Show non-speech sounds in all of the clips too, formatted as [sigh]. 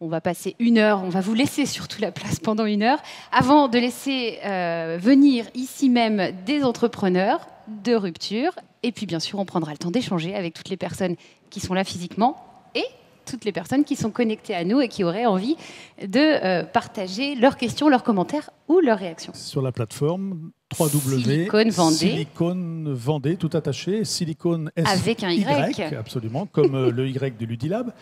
on va passer une heure, on va vous laisser surtout la place pendant une heure, avant de laisser euh, venir ici même des entrepreneurs de rupture. Et puis bien sûr, on prendra le temps d'échanger avec toutes les personnes qui sont là physiquement et toutes les personnes qui sont connectées à nous et qui auraient envie de euh, partager leurs questions, leurs commentaires ou leurs réactions. Sur la plateforme Vendée, tout attaché, silicone S avec un y. absolument, comme euh, le Y du Ludilab.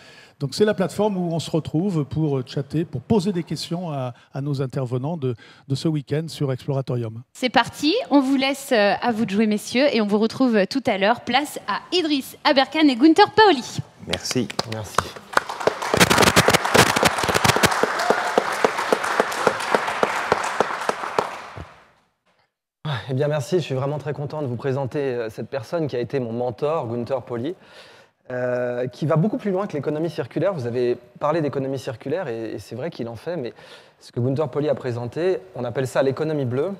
Donc c'est la plateforme où on se retrouve pour euh, chatter, pour poser des questions à, nos intervenants de, de ce week-end sur Exploratorium. C'est parti, on vous laisse à vous de jouer messieurs et on vous retrouve tout à l'heure. Place à Idriss Aberkan et Gunther Paoli. Merci. Merci. Eh bien, merci. Je suis vraiment très content de vous présenter euh, cette personne qui a été mon mentor, Gunther Poli, euh, qui va beaucoup plus loin que l'économie circulaire. Vous avez parlé d'économie circulaire et, c'est vrai qu'il en fait, mais ce que Gunther Poli a présenté, on appelle ça l'économie bleue.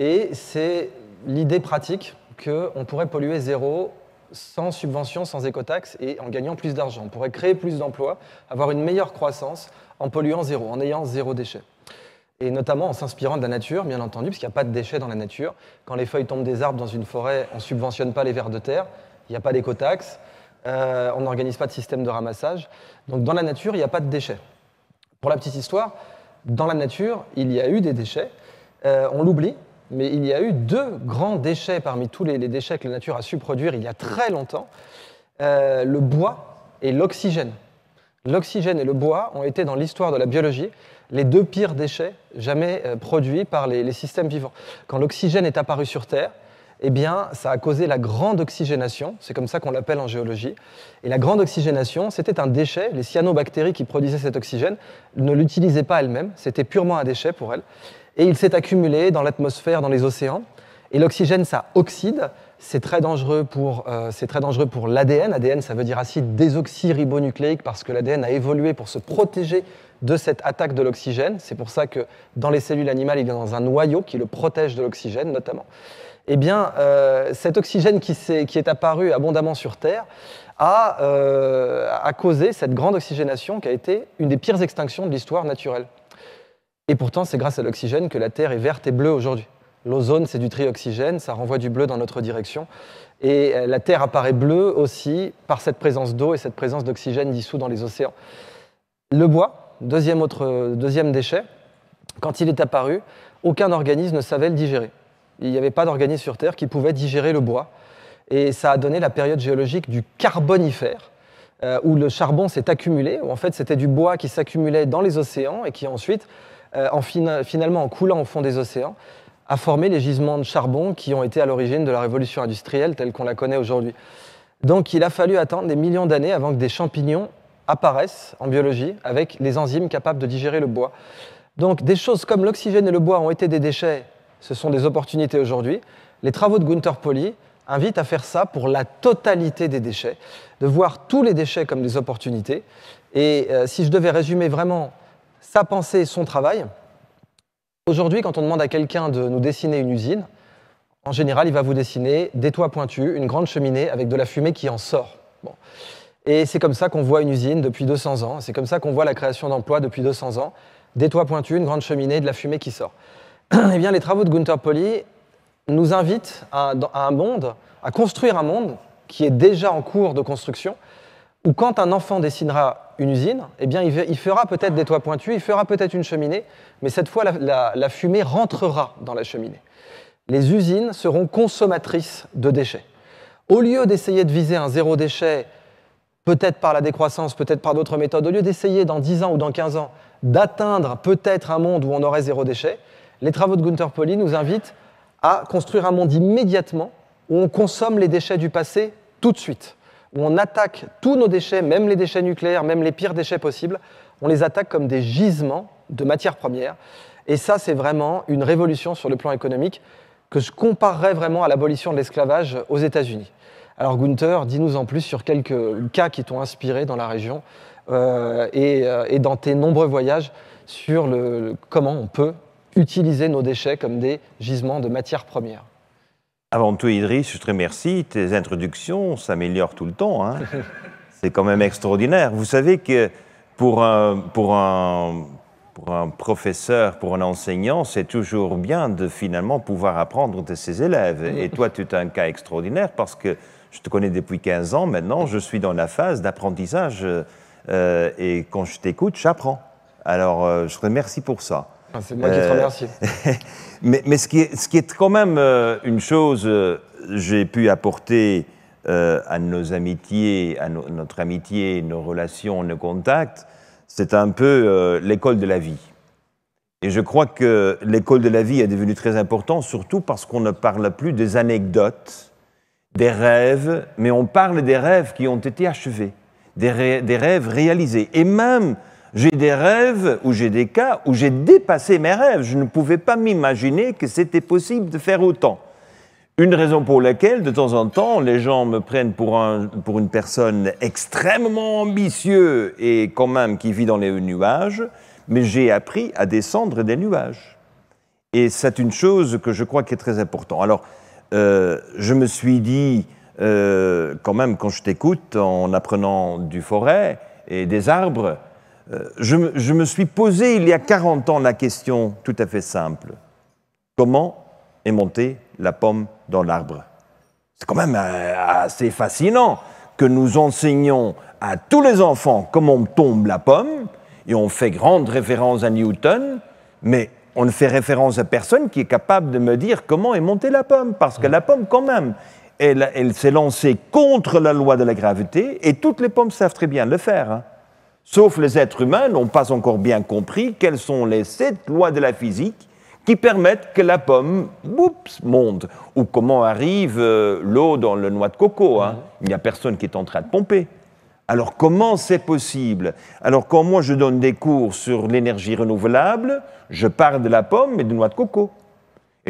Et c'est l'idée pratique qu'on pourrait polluer zéro sans subvention, sans écotaxe et en gagnant plus d'argent. On pourrait créer plus d'emplois, avoir une meilleure croissance en polluant zéro, en ayant zéro déchet. Et notamment en s'inspirant de la nature, bien entendu, parce qu'il n'y a pas de déchets dans la nature. Quand les feuilles tombent des arbres dans une forêt, on ne subventionne pas les vers de terre, il n'y a pas d'écotaxe, euh, on n'organise pas de système de ramassage. Donc dans la nature, il n'y a pas de déchets. Pour la petite histoire, dans la nature, il y a eu des déchets, euh, on l'oublie, mais il y a eu deux grands déchets parmi tous les, déchets que la nature a su produire il y a très longtemps, euh, le bois et l'oxygène. L'oxygène et le bois ont été dans l'histoire de la biologie les deux pires déchets jamais euh, produits par les, les, systèmes vivants. Quand l'oxygène est apparu sur Terre, eh bien, ça a causé la grande oxygénation, c'est comme ça qu'on l'appelle en géologie. Et la grande oxygénation, c'était un déchet. Les cyanobactéries qui produisaient cet oxygène ne l'utilisaient pas elles-mêmes, c'était purement un déchet pour elles et il s'est accumulé dans l'atmosphère, dans les océans. Et l'oxygène, ça oxyde. C'est très dangereux pour, euh, l'ADN. ADN, ça veut dire acide désoxyribonucléique parce que l'ADN a évolué pour se protéger de cette attaque de l'oxygène. C'est pour ça que dans les cellules animales, il y a dans un noyau qui le protège de l'oxygène notamment. Eh bien, euh, cet oxygène qui, est, qui est apparu abondamment sur Terre a, euh, a causé cette grande oxygénation qui a été une des pires extinctions de l'histoire naturelle. Et pourtant, c'est grâce à l'oxygène que la Terre est verte et bleue aujourd'hui. L'ozone, c'est du trioxygène, ça renvoie du bleu dans notre direction. Et euh, la Terre apparaît bleue aussi par cette présence d'eau et cette présence d'oxygène dissous dans les océans. Le bois, deuxième, autre, euh, deuxième déchet, quand il est apparu, aucun organisme ne savait le digérer. Il n'y avait pas d'organisme sur Terre qui pouvait digérer le bois. Et ça a donné la période géologique du Carbonifère, euh, où le charbon s'est accumulé, où en fait c'était du bois qui s'accumulait dans les océans et qui ensuite euh, en finalement en coulant au fond des océans, a formé les gisements de charbon qui ont été à l'origine de la révolution industrielle telle qu'on la connaît aujourd'hui. Donc il a fallu attendre des millions d'années avant que des champignons apparaissent en biologie avec les enzymes capables de digérer le bois. Donc des choses comme l'oxygène et le bois ont été des déchets, ce sont des opportunités aujourd'hui. Les travaux de Gunther Pauli invitent à faire ça pour la totalité des déchets, de voir tous les déchets comme des opportunités. Et euh, si je devais résumer vraiment sa pensée, son travail. Aujourd'hui, quand on demande à quelqu'un de nous dessiner une usine, en général, il va vous dessiner des toits pointus, une grande cheminée avec de la fumée qui en sort. Et c'est comme ça qu'on voit une usine depuis 200 ans, c'est comme ça qu'on voit la création d'emplois depuis 200 ans, des toits pointus, une grande cheminée, de la fumée qui sort. [clears throat] Eh bien, les travaux de Gunther Poli nous invitent à un monde, à construire un monde qui est déjà en cours de construction, ou quand un enfant dessinera une usine, eh bien, il, fera peut-être des toits pointus, il fera peut-être une cheminée, mais cette fois, la, fumée rentrera dans la cheminée. Les usines seront consommatrices de déchets. Au lieu d'essayer de viser un zéro déchet, peut-être par la décroissance, peut-être par d'autres méthodes, au lieu d'essayer dans 10 ans ou dans 15 ans d'atteindre peut-être un monde où on aurait zéro déchet, les travaux de Gunther Pauli nous invitent à construire un monde immédiatement où on consomme les déchets du passé tout de suite où on attaque tous nos déchets, même les déchets nucléaires, même les pires déchets possibles, on les attaque comme des gisements de matières premières. Et ça, c'est vraiment une révolution sur le plan économique que je comparerais vraiment à l'abolition de l'esclavage aux États-Unis. Alors Gunther, dis-nous en plus sur quelques cas qui t'ont inspiré dans la région euh, euh, et, dans tes nombreux voyages sur comment on peut utiliser nos déchets comme des gisements de matières premières. Avant tout, Idriss, je te remercie. Tes introductions s'améliorent tout le temps. Hein. [laughs] C'est quand même extraordinaire. Vous savez que pour un, pour un, pour un professeur, pour un enseignant, c'est toujours bien de finalement pouvoir apprendre de ses élèves. Et toi, tu es un cas extraordinaire parce que je te connais depuis 15 ans maintenant. Je suis dans la phase d'apprentissage. Euh, et quand je t'écoute, j'apprends. Alors, euh, je te remercie pour ça. Ah, c'est moi qui te euh, remercie. [laughs] mais, ce, qui est, ce, qui est, quand même euh, une chose, euh, j'ai pu apporter à nos amitiés, à notre amitié, nos relations, nos contacts, c'est un peu l'école de la vie. Et je crois que l'école de la vie est devenue très importante, surtout parce qu'on ne parle plus des anecdotes, des rêves, mais on parle des rêves qui ont été achevés, des, des rêves réalisés. Et même j'ai des rêves ou j'ai des cas où j'ai dépassé mes rêves. Je ne pouvais pas m'imaginer que c'était possible de faire autant. Une raison pour laquelle, de temps en temps, les gens me prennent pour, un, pour une personne extrêmement ambitieuse et quand même qui vit dans les nuages, mais j'ai appris à descendre des nuages. Et c'est une chose que je crois qui est très importante. Alors, euh, je me suis dit, euh, quand même, quand je t'écoute, en apprenant du forêt et des arbres, euh, je me, suis posé il y a 40 ans la question tout à fait simple. Comment est montée la pomme dans l'arbre C'est quand même euh, assez fascinant que nous enseignons à tous les enfants comment tombe la pomme, et on fait grande référence à Newton, mais on ne fait référence à personne qui est capable de me dire comment est montée la pomme, parce que la pomme, quand même, elle, s'est lancée contre la loi de la gravité, et toutes les pommes savent très bien le faire. Hein. Sauf les êtres humains n'ont pas encore bien compris quelles sont les sept lois de la physique qui permettent que la pomme monte, ou comment arrive euh, l'eau dans le noix de coco. Hein. Mhm. Il n'y a personne qui est en train de pomper. Alors comment c'est possible Alors quand moi je donne des cours sur l'énergie renouvelable, je parle de la pomme et de noix de coco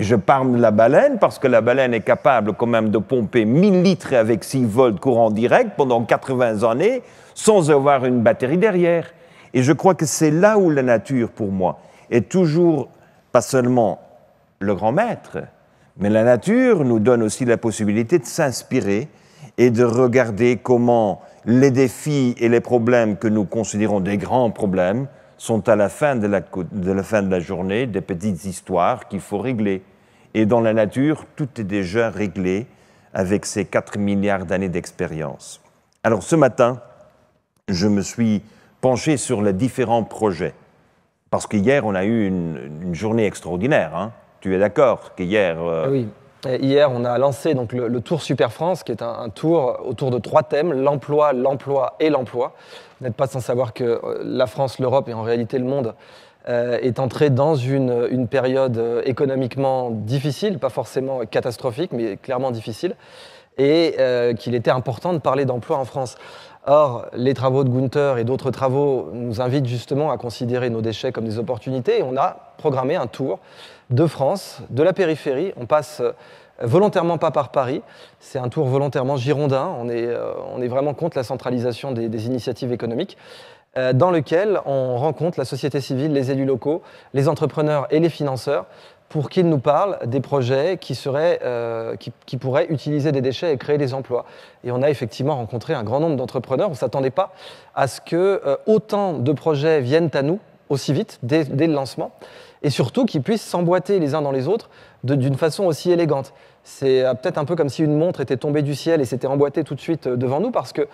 je parle de la baleine parce que la baleine est capable quand même de pomper 1000 litres avec 6 volts courant direct pendant 80 années sans avoir une batterie derrière. Et je crois que c'est là où la nature, pour moi, est toujours pas seulement le grand maître, mais la nature nous donne aussi la possibilité de s'inspirer et de regarder comment les défis et les problèmes que nous considérons des grands problèmes sont à la fin de la, de la fin de la journée des petites histoires qu'il faut régler. Et dans la nature, tout est déjà réglé avec ces 4 milliards d'années d'expérience. Alors ce matin, je me suis penché sur les différents projets. Parce qu'hier, on a eu une, journée extraordinaire. Hein. Tu es d'accord qu'hier... Euh, ah oui. Hier, on a lancé donc le, Tour Super France, qui est un, un tour autour de trois thèmes, l'emploi, l'emploi et l'emploi. Vous n'êtes pas sans savoir que euh, la France, l'Europe et en réalité le monde euh, est entré dans une, période euh, économiquement difficile, pas forcément catastrophique, mais clairement difficile, et euh, qu'il était important de parler d'emploi en France. Or, les travaux de Gunther et d'autres travaux nous invitent justement à considérer nos déchets comme des opportunités et on a programmé un tour de France, de la périphérie. On passe volontairement pas par Paris, c'est un tour volontairement girondin. On est, vraiment contre la centralisation des initiatives économiques. Euh, dans lequel on rencontre la société civile, les élus locaux, les entrepreneurs et les financeurs pour qu'ils nous parlent des projets qui, euh, pourraient utiliser des déchets et créer des emplois. Et on a effectivement rencontré un grand nombre d'entrepreneurs. On ne s'attendait pas à ce que euh, autant de projets viennent à nous aussi vite, dès le lancement, et surtout qu'ils puissent s'emboîter les uns dans les autres d'une façon aussi élégante. C'est euh, peut-être un peu comme si une montre était tombée du ciel et s'était emboîtée tout de suite euh, devant nous, parce que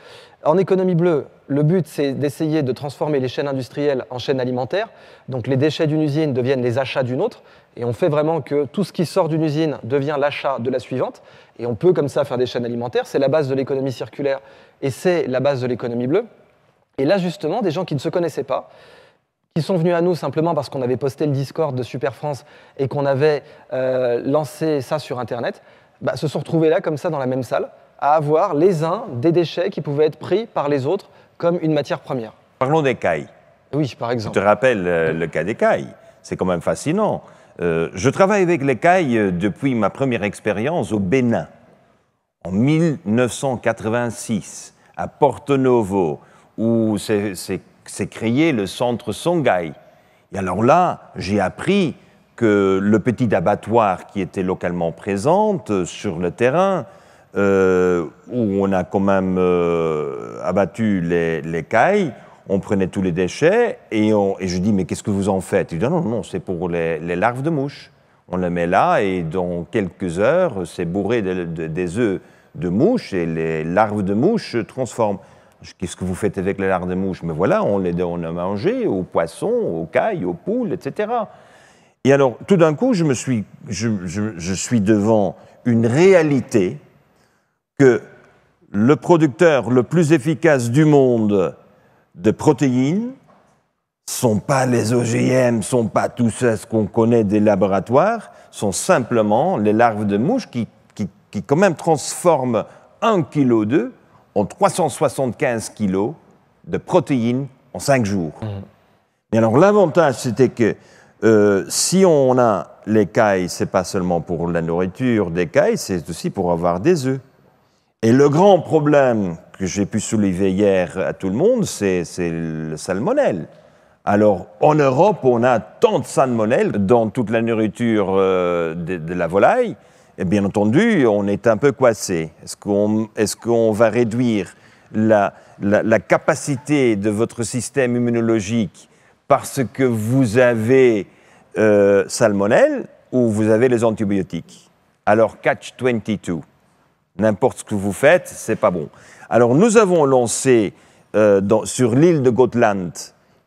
en économie bleue, le but c'est d'essayer de transformer les chaînes industrielles en chaînes alimentaires. Donc les déchets d'une usine deviennent les achats d'une autre, et on fait vraiment que tout ce qui sort d'une usine devient l'achat de la suivante, et on peut comme ça faire des chaînes alimentaires. C'est la base de l'économie circulaire et c'est la base de l'économie bleue. Et là justement, des gens qui ne se connaissaient pas, qui sont venus à nous simplement parce qu'on avait posté le Discord de Super France et qu'on avait euh, lancé ça sur Internet, bah, se sont retrouvés là, comme ça, dans la même salle, à avoir les uns des déchets qui pouvaient être pris par les autres comme une matière première. Parlons des cailles. Oui, par exemple. Je te rappelle euh, le cas des cailles. C'est quand même fascinant. Euh, je travaille avec les cailles depuis ma première expérience au Bénin, en 1986, à Porto Novo, où c'est c'est créé le centre Songhai. Et alors là, j'ai appris que le petit abattoir qui était localement présent euh, sur le terrain, euh, où on a quand même euh, abattu les, cailles, on prenait tous les déchets et, je dis mais qu'est-ce que vous en faites Il dit non, non, c'est pour les, larves de mouches. On les met là et dans quelques heures, c'est bourré des œufs de mouches et les larves de mouches se transforment. Qu'est-ce que vous faites avec les larves de mouche Mais voilà, on les on a mangé aux poissons, aux cailles, aux poules, etc. Et alors, tout d'un coup, je, me suis, je, suis devant une réalité que le producteur le plus efficace du monde de protéines sont pas les OGM, sont pas tout ça ce qu'on connaît des laboratoires, sont simplement les larves de mouches qui, qui, qui quand même transforment un kilo d'œufs ont 375 kilos de protéines en 5 jours. Mmh. Mais alors l'avantage, c'était que euh, si on a l'écaille, c'est pas seulement pour la nourriture cailles, c'est aussi pour avoir des œufs. Et le grand problème que j'ai pu soulever hier à tout le monde, c'est le salmonelle. Alors, en Europe, on a tant de salmonelle dans toute la nourriture euh, de, la volaille et eh bien entendu, on est un peu coincé. Est-ce qu'on va réduire la, capacité de votre système immunologique parce que vous avez euh, salmonelle ou vous avez les antibiotiques Alors, catch 22. N'importe ce que vous faites, n'est pas bon. Alors, nous avons lancé euh, sur l'île de Gotland,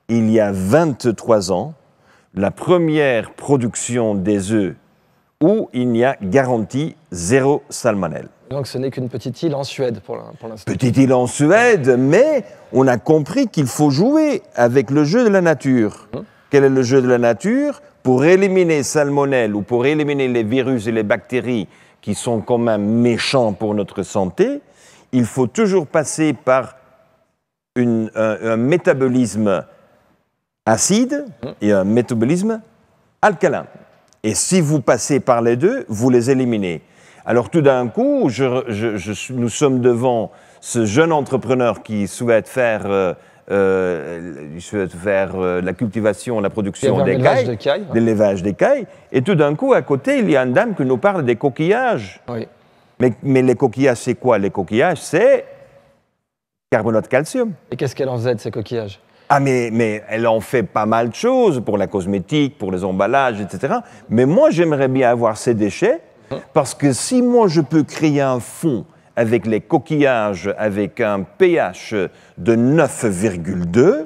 il y a 23 ans, la première production des œufs où il n'y a garantie zéro salmonelle. Donc ce n'est qu'une petite île en Suède pour l'instant. Petite île en Suède, mais on a compris qu'il faut jouer avec le jeu de la nature. Hein? Quel est le jeu de la nature Pour éliminer salmonelle ou pour éliminer les virus et les bactéries qui sont quand même méchants pour notre santé, il faut toujours passer par un, métabolisme acide hein? et un métabolisme alcalin. Et si vous passez par les deux, vous les éliminez. Alors tout d'un coup, je, nous sommes devant ce jeune entrepreneur qui souhaite faire, euh, euh, souhaite faire euh, la cultivation, la production des cailles, de l'élevage des cailles. Et tout d'un coup, à côté, il y a une dame qui nous parle des coquillages. Oui. Mais, les coquillages, c'est quoi Les coquillages, c'est carbonate calcium. Et qu'est-ce qu'elle en faisait de ces coquillages ah, mais, elle en fait pas mal de choses pour la cosmétique, pour les emballages, etc. Mais moi, j'aimerais bien avoir ces déchets parce que si moi, je peux créer un fond avec les coquillages, avec un pH de 9,2,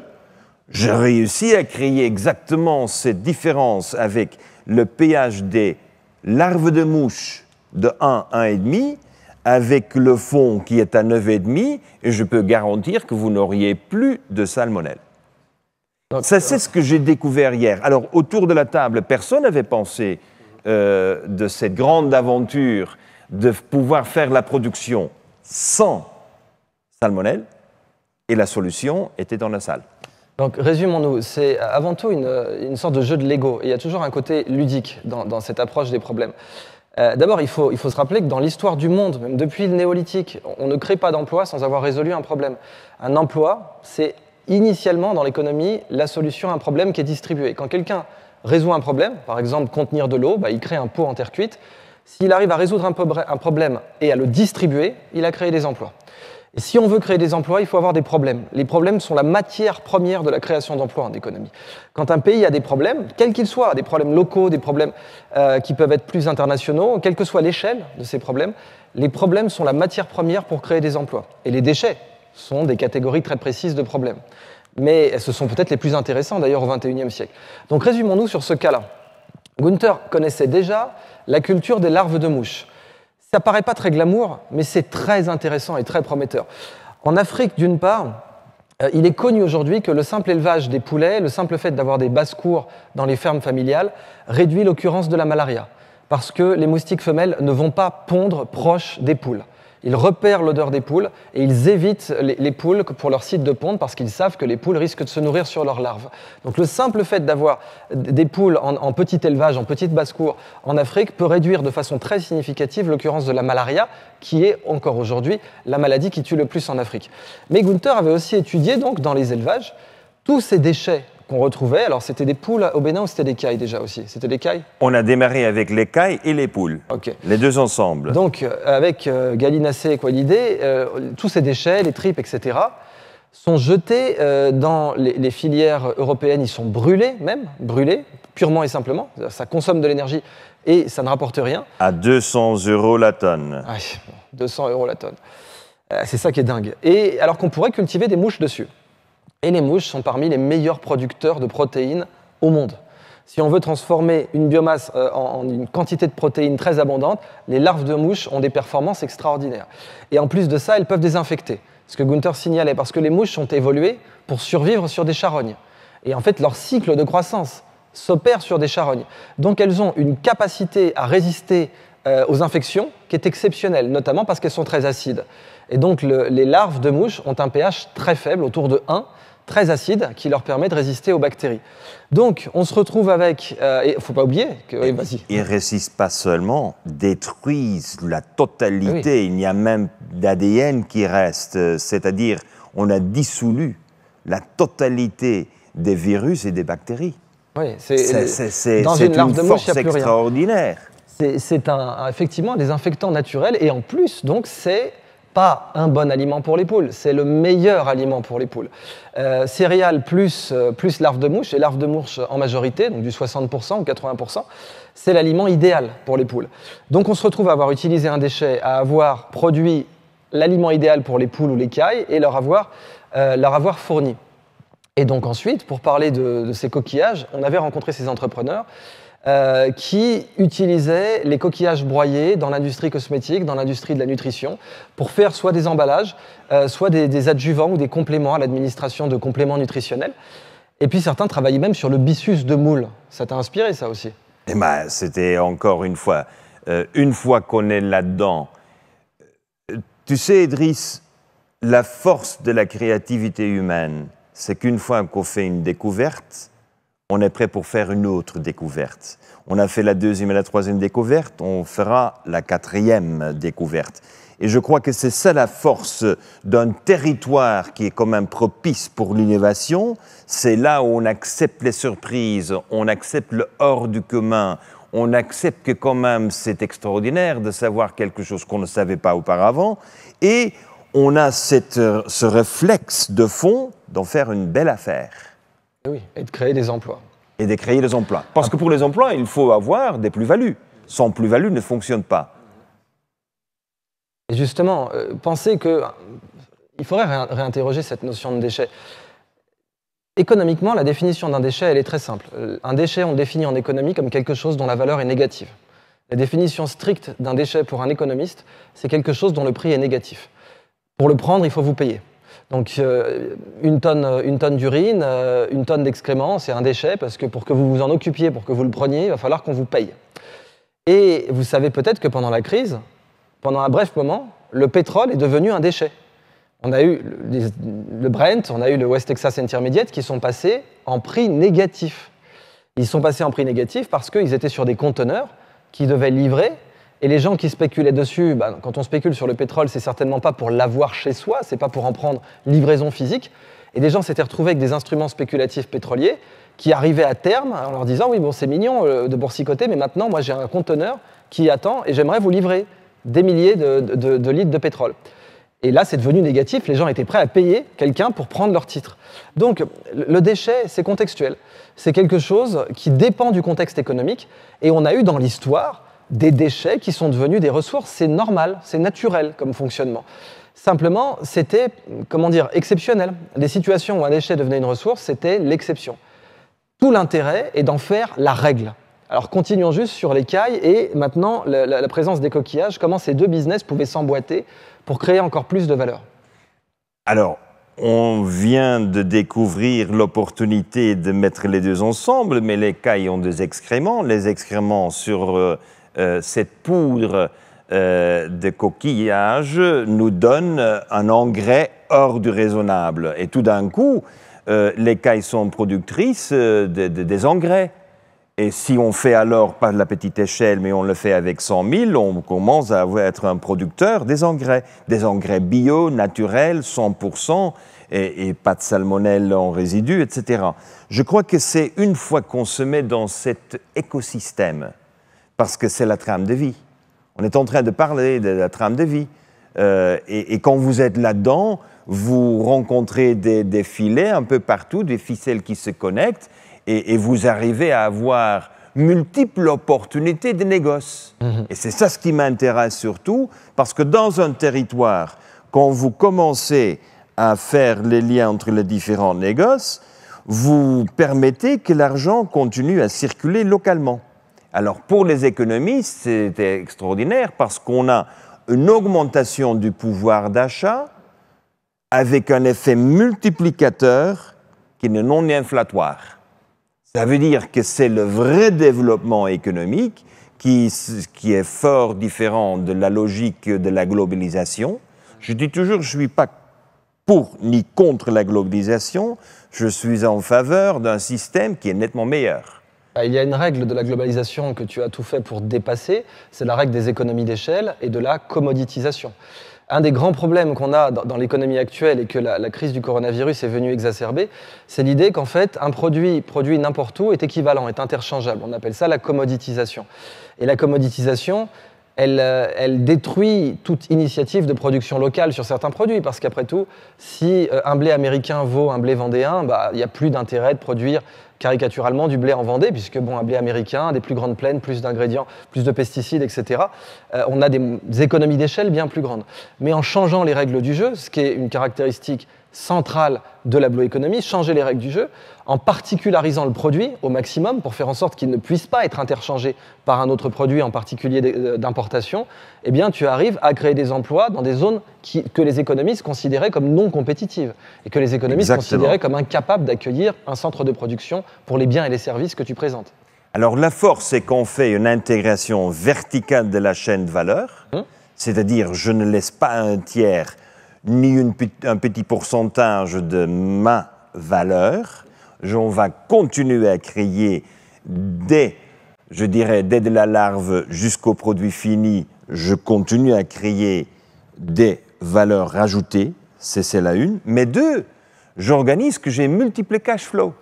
je réussis à créer exactement cette différence avec le pH des larves de mouche de 1, 1,5, avec le fond qui est à 9,5, et je peux garantir que vous n'auriez plus de salmonelle ça, c'est ce que j'ai découvert hier. Alors, autour de la table, personne n'avait pensé euh, de cette grande aventure de pouvoir faire la production sans salmonelle, et la solution était dans la salle. Donc résumons-nous, c'est avant tout une, une, sorte de jeu de Lego. il y a toujours un côté ludique dans, cette approche des problèmes. Euh, d'abord, il faut, il faut se rappeler que dans l'histoire du monde, même depuis le néolithique, on ne crée pas d'emploi sans avoir résolu un problème. Un emploi, c'est initialement, dans l'économie, la solution à un problème qui est distribué. Quand quelqu'un résout un problème, par exemple contenir de l'eau, bah, il crée un pot en terre cuite. S'il arrive à résoudre un problème et à le distribuer, il a créé des emplois. Et si on veut créer des emplois, il faut avoir des problèmes. Les problèmes sont la matière première de la création d'emplois en économie. Quand un pays a des problèmes, quels qu'ils soient, des problèmes locaux, des problèmes euh, qui peuvent être plus internationaux, quelle que soit l'échelle de ces problèmes, les problèmes sont la matière première pour créer des emplois. Et les déchets sont des catégories très précises de problèmes. Mais ce sont peut-être les plus intéressants d'ailleurs au XXIe siècle. Donc résumons-nous sur ce cas-là. Gunther connaissait déjà la culture des larves de mouches. Ça paraît pas très glamour, mais c'est très intéressant et très prometteur. En Afrique, d'une part, euh, il est connu aujourd'hui que le simple élevage des poulets, le simple fait d'avoir des basses-cours dans les fermes familiales, réduit l'occurrence de la malaria, parce que les moustiques femelles ne vont pas pondre proche des poules ils repèrent l'odeur des poules et ils évitent les, poules pour leur site de ponte parce qu'ils savent que les poules risquent de se nourrir sur leurs larves. Donc le simple fait d'avoir des poules en, en, petit élevage, en petite basse-cour en Afrique peut réduire de façon très significative l'occurrence de la malaria qui est encore aujourd'hui la maladie qui tue le plus en Afrique. Mais Gunther avait aussi étudié donc dans les élevages tous ces déchets qu'on retrouvait. Alors, c'était des poules au Bénin ou c'était des cailles déjà aussi C'était des cailles On a démarré avec les cailles et les poules. Ok. Les deux ensemble. Donc, euh, avec euh, et Qualidé, euh, tous ces déchets, les tripes, etc., sont jetés euh, dans les, filières européennes. Ils sont brûlés, même, brûlés, purement et simplement. Ça consomme de l'énergie et ça ne rapporte rien. À 200 euros la tonne. 200 euros la tonne. C'est ça qui est dingue. Et alors qu'on pourrait cultiver des mouches dessus et les mouches sont parmi les meilleurs producteurs de protéines au monde. Si on veut transformer une biomasse euh, en une quantité de protéines très abondante, les larves de mouches ont des performances extraordinaires. Et en plus de ça, elles peuvent désinfecter, ce que Gunther signalait, parce que les mouches ont évolué pour survivre sur des charognes. Et en fait, leur cycle de croissance s'opère sur des charognes. Donc elles ont une capacité à résister euh, aux infections qui est exceptionnelle, notamment parce qu'elles sont très acides. Et donc les larves de mouches ont un pH très faible, autour de 1, très acide qui leur permet de résister aux bactéries. Donc, on se retrouve avec. Il euh, ne faut pas oublier que. Oui, résistent pas seulement, détruisent la totalité. Ah Il n'y a même d'ADN qui reste. Euh, c'est-à-dire, on a dissolu la totalité des virus et des bactéries. Oui, c'est une, force extraordinaire. C'est un, effectivement un désinfectant naturel et en plus, donc, c'est pas un bon aliment pour les poules, c'est le meilleur aliment pour les poules. Euh, céréales plus, euh, plus larves de mouche, et larves de mouche en majorité, donc du 60% ou 80%, c'est l'aliment idéal pour les poules. Donc on se retrouve à avoir utilisé un déchet, à avoir produit l'aliment idéal pour les poules ou les cailles et leur avoir, euh, leur avoir fourni. Et donc ensuite, pour parler de ces coquillages, on avait rencontré ces entrepreneurs euh, qui utilisaient les coquillages broyés dans l'industrie cosmétique, dans l'industrie de la nutrition, pour faire soit des emballages, euh, soit des, adjuvants ou des compléments à l'administration de compléments nutritionnels. Et puis certains travaillaient même sur le byssus de moule. Ça t'a inspiré ça aussi Eh ben, c'était encore une fois, euh, une fois qu'on est là-dedans. Tu sais, Idriss, la force de la créativité humaine, c'est qu'une fois qu'on fait une découverte, on est prêt pour faire une autre découverte. On a fait la deuxième et la troisième découverte, on fera la quatrième découverte. Et je crois que c'est ça la force d'un territoire qui est quand même propice pour l'innovation. C'est là où on accepte les surprises, on accepte le hors du commun, on accepte que quand même c'est extraordinaire de savoir quelque chose qu'on ne savait pas auparavant. Et on a euh, ce réflexe de fond d'en faire une belle affaire. Eh oui, et de créer des emplois. Et de créer des emplois. Parce que pour les emplois, il faut avoir des plus-values. Sans plus-value ne fonctionne pas. Et justement, euh, pensez que. Euh, il faudrait réinterroger cette notion de déchet. Économiquement, la définition d'un déchet, elle est très simple. Euh, un déchet, on le définit en économie comme quelque chose dont la valeur est négative. La définition stricte d'un déchet pour un économiste, c'est quelque chose dont le prix est négatif. Pour le prendre, il faut vous payer. Donc euh, une tonne, euh, une tonne d'urine, euh, une tonne d'excréments, c'est un déchet parce que pour que vous vous en occupiez, pour que vous le preniez, il va falloir qu'on vous paye. Et vous savez peut-être que pendant la crise, pendant un bref moment, le pétrole est devenu un déchet. On a eu le, Brent, on a eu le West Texas Intermediate qui sont passés en prix négatif. Ils sont passés en prix négatif parce qu'ils étaient sur des conteneurs qui devaient livrer et les gens qui spéculaient dessus, bah, quand on spécule sur le pétrole, c'est certainement pas pour l'avoir chez soi, c'est pas pour en prendre livraison physique. Et des gens s'étaient retrouvés avec des instruments spéculatifs pétroliers qui arrivaient à terme en leur disant Oui, bon, c'est mignon euh, de boursicoter, mais maintenant, moi, j'ai un conteneur qui attend et j'aimerais vous livrer des milliers de, de litres de pétrole. Et là, c'est devenu négatif. Les gens étaient prêts à payer quelqu'un pour prendre leur titre. Donc, le déchet, c'est contextuel. C'est quelque chose qui dépend du contexte économique. Et on a eu dans l'histoire des déchets qui sont devenus des ressources. C'est normal, c'est naturel comme fonctionnement. Simplement, c'était, comment dire, exceptionnel. Les situations où un déchet devenait une ressource, c'était l'exception. Tout l'intérêt est d'en faire la règle. Alors continuons juste sur les cailles et maintenant la, présence des coquillages, comment ces deux business pouvaient s'emboîter pour créer encore plus de valeur Alors, on vient de découvrir l'opportunité de mettre les deux ensemble, mais les cailles ont des excréments, les excréments sur euh, euh, cette poudre euh, de coquillage nous donne un engrais hors du raisonnable. Et tout d'un coup, euh, les cailles sont productrices de, des engrais. Et si on fait alors, pas de la petite échelle, mais on le fait avec 100 000, on commence à être un producteur des engrais. Des engrais bio, naturels, 100 et, et, pas de salmonelle en résidus, etc. Je crois que c'est une fois qu'on se met dans cet écosystème parce que c'est la trame de vie. On est en train de parler de la trame de vie. Euh, et, quand vous êtes là-dedans, vous rencontrez des, filets un peu partout, des ficelles qui se connectent, et, vous arrivez à avoir multiples opportunités de négoce. Mhm. Et c'est ça ce qui m'intéresse surtout, parce que dans un territoire, quand vous commencez à faire les liens entre les différents négoces, vous permettez que l'argent continue à circuler localement. Alors pour les économistes, c'était extraordinaire parce qu'on a une augmentation du pouvoir d'achat avec un effet multiplicateur qui n'est non inflatoire. Ça veut dire que c'est le vrai développement économique qui, qui est fort différent de la logique de la globalisation. Je dis toujours, je ne suis pas pour ni contre la globalisation, je suis en faveur d'un système qui est nettement meilleur. Ah, il y a une règle de la globalisation que tu as tout fait pour dépasser, c'est la règle des économies d'échelle et de la commoditisation. Un des grands problèmes qu'on a dans, l'économie actuelle et que la, crise du coronavirus est venue exacerber, c'est l'idée qu'en fait, un produit produit n'importe où est équivalent, est interchangeable. On appelle ça la commoditisation. Et la commoditisation, euh, elle, détruit toute initiative de production locale sur certains produits, parce qu'après tout, si euh, un blé américain vaut un blé vendéen, bah, il n'y a plus d'intérêt de produire caricaturalement du blé en Vendée, puisque bon, un blé américain, a des plus grandes plaines, plus d'ingrédients, plus de pesticides, etc. Euh, on a des économies d'échelle bien plus grandes. Mais en changeant les règles du jeu, ce qui est une caractéristique centrale de la Blue Economy, changer les règles du jeu, en particularisant le produit au maximum pour faire en sorte qu'il ne puisse pas être interchangé par un autre produit, en particulier euh, d'importation, eh bien tu arrives à créer des emplois dans des zones que les économistes considéraient comme non compétitives et que les économistes considéraient comme incapables d'accueillir un centre de production pour les biens et les services que tu présentes. Alors la force, c'est qu'on fait une intégration verticale de la chaîne de valeur, mmh. c'est-à-dire je ne laisse pas un tiers ni un petit pourcentage de ma valeur. On va continuer à créer dès, je dirais, dès de la larve jusqu'au produit fini, je continue à créer des valeurs rajoutées, c'est là une. Mais deux, j'organise que j'ai multiples cash flow.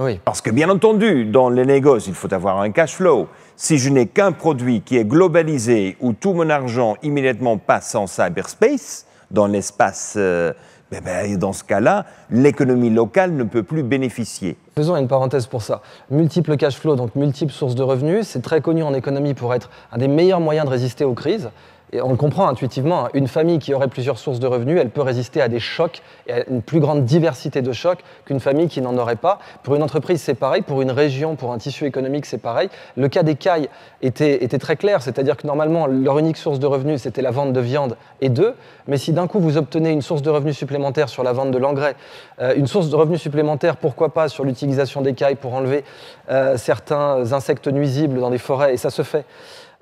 Oui. Parce que bien entendu, dans les négoces, il faut avoir un cash flow. Si je n'ai qu'un produit qui est globalisé où tout mon argent immédiatement passe en cyberspace, dans l'espace, euh, ben, ben, dans ce cas-là, l'économie locale ne peut plus bénéficier. Faisons une parenthèse pour ça. Multiple cash flow, donc multiples sources de revenus, c'est très connu en économie pour être un des meilleurs moyens de résister aux crises et on le comprend intuitivement, hein. une famille qui aurait plusieurs sources de revenus, elle peut résister à des chocs et à une plus grande diversité de chocs qu'une famille qui n'en aurait pas. Pour une entreprise, c'est pareil. Pour une région, pour un tissu économique, c'est pareil. Le cas des cailles était, très clair, c'est-à-dire que normalement, leur unique source de revenus, c'était la vente de viande et d'œufs. Mais si d'un coup, vous obtenez une source de revenus supplémentaire sur la vente de l'engrais, euh, une source de revenus supplémentaire, pourquoi pas, sur l'utilisation des cailles pour enlever euh, certains insectes nuisibles dans des forêts, et ça se fait.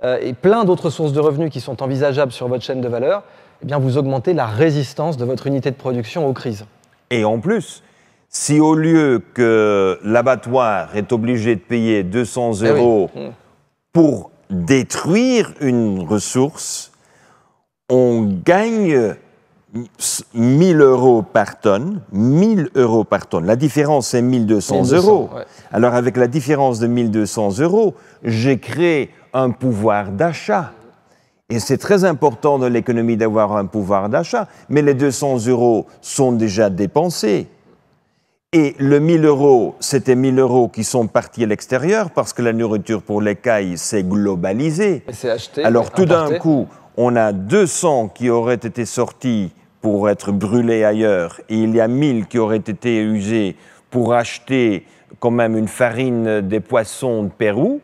Euh, et plein d'autres sources de revenus qui sont envisageables sur votre chaîne de valeur, eh bien vous augmentez la résistance de votre unité de production aux crises. Et en plus, si au lieu que l'abattoir est obligé de payer 200 eh euros mm. pour détruire une ressource, on gagne 1000 euros par tonne, 1000 euros par tonne. La différence, c'est 1200, 1200 euros. Alors, avec la différence de 1200 euros, j'ai créé un pouvoir d'achat. Et c'est très important dans l'économie d'avoir un pouvoir d'achat. Mais les 200 euros sont déjà dépensés. Et le 1000 euros, c'était 1000 euros qui sont partis à l'extérieur parce que la nourriture pour les cailles s'est globalisée. Alors tout d'un coup, on a 200 qui auraient été sortis pour être brûlés ailleurs. Et il y a 1000 qui auraient été usés pour acheter quand même une farine des poissons de Pérou.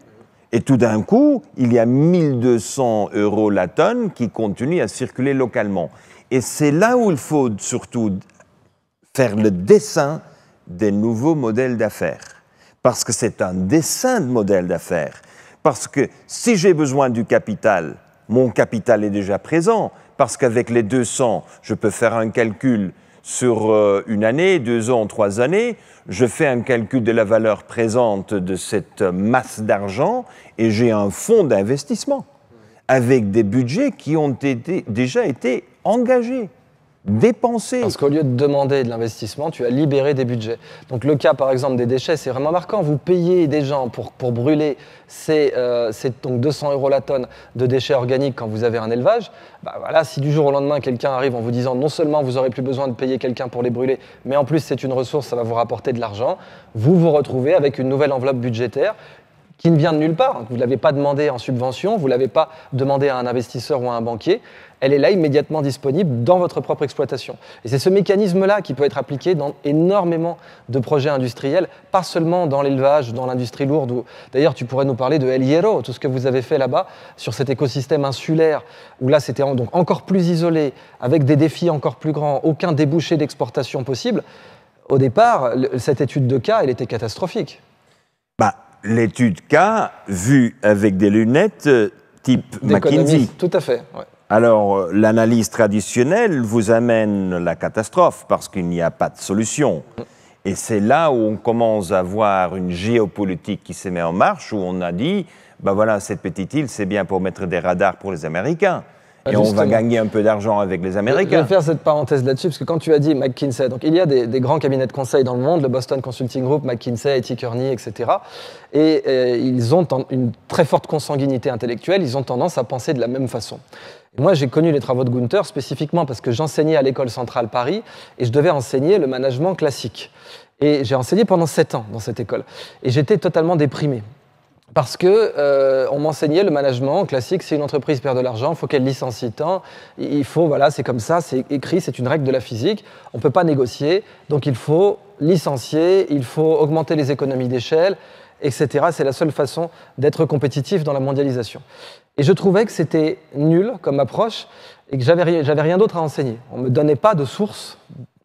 Et tout d'un coup, il y a 1200 euros la tonne qui continuent à circuler localement. Et c'est là où il faut surtout faire le dessin des nouveaux modèles d'affaires. Parce que c'est un dessin de modèle d'affaires. Parce que si j'ai besoin du capital, mon capital est déjà présent, parce qu'avec les 200, je peux faire un calcul sur euh, une année, deux ans, trois années, je fais un calcul de la valeur présente de cette masse d'argent et j'ai un fonds d'investissement avec des budgets qui ont déjà été engagés dépenser. Parce qu'au lieu de demander de l'investissement, tu as libéré des budgets. Donc le cas par exemple des déchets, c'est vraiment marquant. Vous payez des gens pour, brûler ces, euh, donc 200 euros la tonne de déchets organiques quand vous avez un élevage. Bah voilà, si du jour au lendemain quelqu'un arrive en vous disant non seulement vous aurez plus besoin de payer quelqu'un pour les brûler, mais en plus c'est une ressource, ça va vous rapporter de l'argent, vous vous retrouvez avec une nouvelle enveloppe budgétaire qui ne vient de nulle part. Vous ne l'avez pas demandé en subvention, vous ne l'avez pas demandé à un investisseur ou à un banquier. Elle est là immédiatement disponible dans votre propre exploitation. Et c'est ce mécanisme-là qui peut être appliqué dans énormément de projets industriels, pas seulement dans l'élevage, dans l'industrie lourde. D'ailleurs, tu pourrais nous parler de El Hierro, tout ce que vous avez fait là-bas, sur cet écosystème insulaire, où là c'était donc encore plus isolé, avec des défis encore plus grands, aucun débouché d'exportation possible. Au départ, cette étude de cas, elle était catastrophique. Bah, l'étude K vue avec des lunettes euh, type McKinsey. Tout à fait. Alors, euh, l'analyse traditionnelle vous amène la catastrophe parce qu'il n'y a pas de solution. Et c'est là où on commence à voir une géopolitique qui se met en marche, où on a dit, ben voilà, cette petite île, c'est bien pour mettre des radars pour les Américains. Ah, et on va gagner un peu d'argent avec les Américains. Je vais faire cette parenthèse là-dessus, parce que quand tu as dit McKinsey, donc il y a des, grands cabinets de conseil dans le monde, le Boston Consulting Group, McKinsey, et Kearney, etc. Et euh, ils ont une très forte consanguinité intellectuelle, ils ont tendance à penser de la même façon. Moi, j'ai connu les travaux de Gunther spécifiquement parce que j'enseignais à l'école centrale Paris et je devais enseigner le management classique. Et j'ai enseigné pendant 7 ans dans cette école. Et j'étais totalement déprimé. Parce que euh, on m'enseignait le management classique, si une entreprise perd de l'argent, il faut qu'elle licencie tant, il faut, voilà, c'est comme ça, c'est écrit, c'est une règle de la physique, on ne peut pas négocier, donc il faut licencier, il faut augmenter les économies d'échelle, etc. C'est la seule façon d'être compétitif dans la mondialisation. Et je trouvais que c'était nul comme approche et que j'avais rien d'autre à enseigner. On ne me donnait pas de source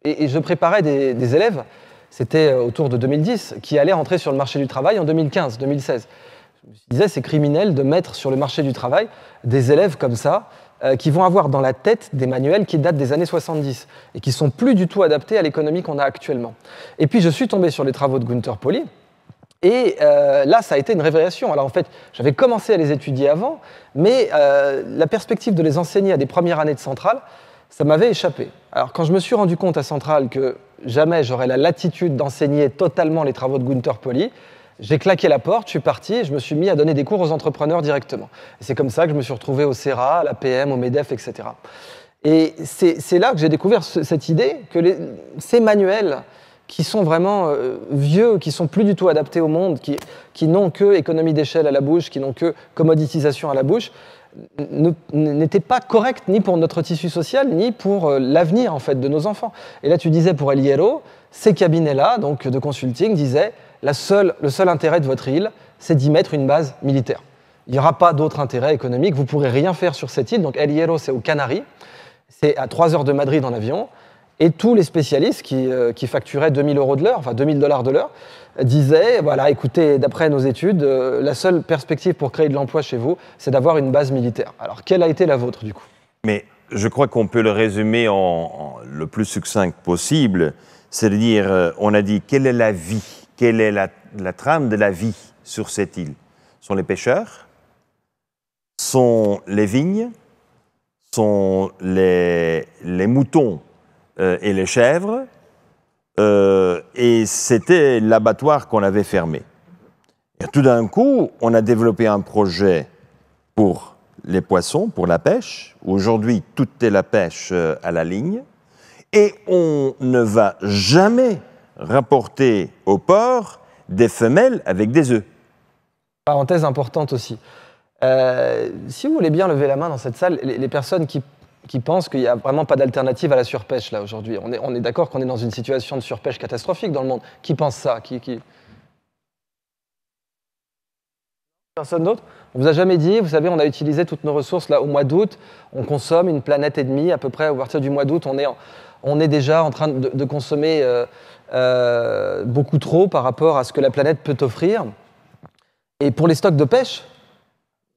et, je préparais des, des élèves, c'était euh, autour de 2010, qui allaient rentrer sur le marché du travail en 2015, 2016 je me disais, c'est criminel de mettre sur le marché du travail des élèves comme ça, euh, qui vont avoir dans la tête des manuels qui datent des années 70 et qui sont plus du tout adaptés à l'économie qu'on a actuellement. Et puis je suis tombé sur les travaux de Gunther Pauli. Et euh, là, ça a été une révélation. Alors en fait, j'avais commencé à les étudier avant, mais euh, la perspective de les enseigner à des premières années de centrale, ça m'avait échappé. Alors quand je me suis rendu compte à Centrale que jamais j'aurais la latitude d'enseigner totalement les travaux de Gunther Pauli, j'ai claqué la porte, je suis parti et je me suis mis à donner des cours aux entrepreneurs directement. C'est comme ça que je me suis retrouvé au CERA, à la PM, au MEDEF, etc. Et c'est là que j'ai découvert cette idée que ces manuels qui sont vraiment euh, vieux, qui sont plus du tout adaptés au monde, qui, n'ont que économie d'échelle à la bouche, qui n'ont que commoditisation à la bouche, n'étaient pas corrects ni pour notre tissu social, ni pour euh, l'avenir en fait de nos enfants. Et là, tu disais pour El Hierro, ces cabinets-là, donc de consulting, disaient le seul intérêt de votre île, c'est d'y mettre une base militaire. Il n'y aura pas d'autre intérêt économique, vous ne pourrez rien faire sur cette île. Donc El Hierro, c'est aux Canaries, c'est à 3 heures de Madrid en avion. Et tous les spécialistes qui, euh, qui facturaient 2000 euros de l'heure, enfin 2000 dollars de l'heure, disaient, voilà, écoutez, d'après nos études, euh, la seule perspective pour créer de l'emploi chez vous, c'est d'avoir une base militaire. Alors, quelle a été la vôtre du coup Mais je crois qu'on peut le résumer en, le plus succinct possible, c'est-à-dire, euh, on a dit, quelle est la vie quelle est la, trame de la vie sur cette île Sont les pêcheurs Sont les vignes Sont les, moutons euh, et les chèvres euh, Et c'était l'abattoir qu'on avait fermé. Et tout d'un coup, on a développé un projet pour les poissons, pour la pêche. Aujourd'hui, tout est la pêche euh, à la ligne. Et on ne va jamais rapporter au porc des femelles avec des œufs. Parenthèse importante aussi. Euh, si vous voulez bien lever la main dans cette salle, les, personnes qui, qui pensent qu'il n'y a vraiment pas d'alternative à la surpêche là aujourd'hui, on est, on est d'accord qu'on est dans une situation de surpêche catastrophique dans le monde. Qui pense ça qui, Personne d'autre On vous a jamais dit, vous savez, on a utilisé toutes nos ressources là au mois d'août, on consomme une planète et demie à peu près, au partir du mois d'août, on est en, on est déjà en train de, consommer euh, euh, beaucoup trop par rapport à ce que la planète peut offrir. Et pour les stocks de pêche,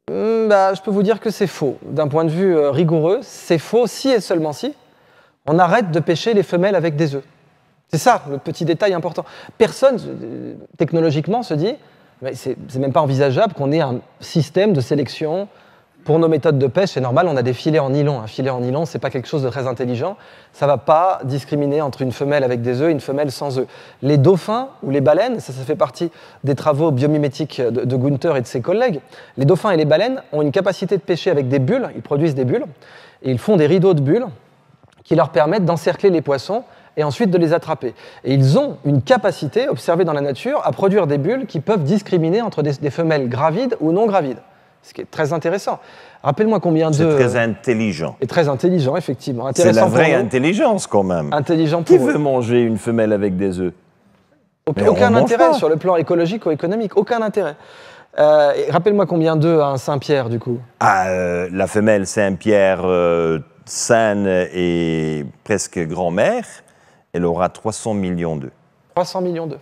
hmm, bah, je peux vous dire que c'est faux. D'un point de vue euh, rigoureux, c'est faux si et seulement si on arrête de pêcher les femelles avec des œufs. C'est ça le petit détail important. Personne, technologiquement, se dit, mais c'est même pas envisageable qu'on ait un système de sélection pour nos méthodes de pêche, c'est normal, on a des filets en nylon. Un filet en nylon, c'est pas quelque chose de très intelligent. Ça va pas discriminer entre une femelle avec des œufs et une femelle sans œufs. Les dauphins ou les baleines, ça, ça fait partie des travaux biomimétiques de, Gunther et de ses collègues. Les dauphins et les baleines ont une capacité de pêcher avec des bulles. Ils produisent des bulles et ils font des rideaux de bulles qui leur permettent d'encercler les poissons et ensuite de les attraper. Et ils ont une capacité observée dans la nature à produire des bulles qui peuvent discriminer entre des femelles gravides ou non gravides ce qui est très intéressant. Rappelle-moi combien de... C'est très intelligent. Et très intelligent, effectivement. C'est la vraie intelligence, quand même. Intelligent pour Qui veut manger une femelle avec des œufs Aucun intérêt sur le plan écologique ou économique. Aucun intérêt. Euh, rappelle-moi combien d'œufs a un Saint-Pierre, du coup ah, euh, La femelle Saint-Pierre, euh, saine et presque grand-mère, elle aura 300 millions d'œufs. 300 millions d'œufs.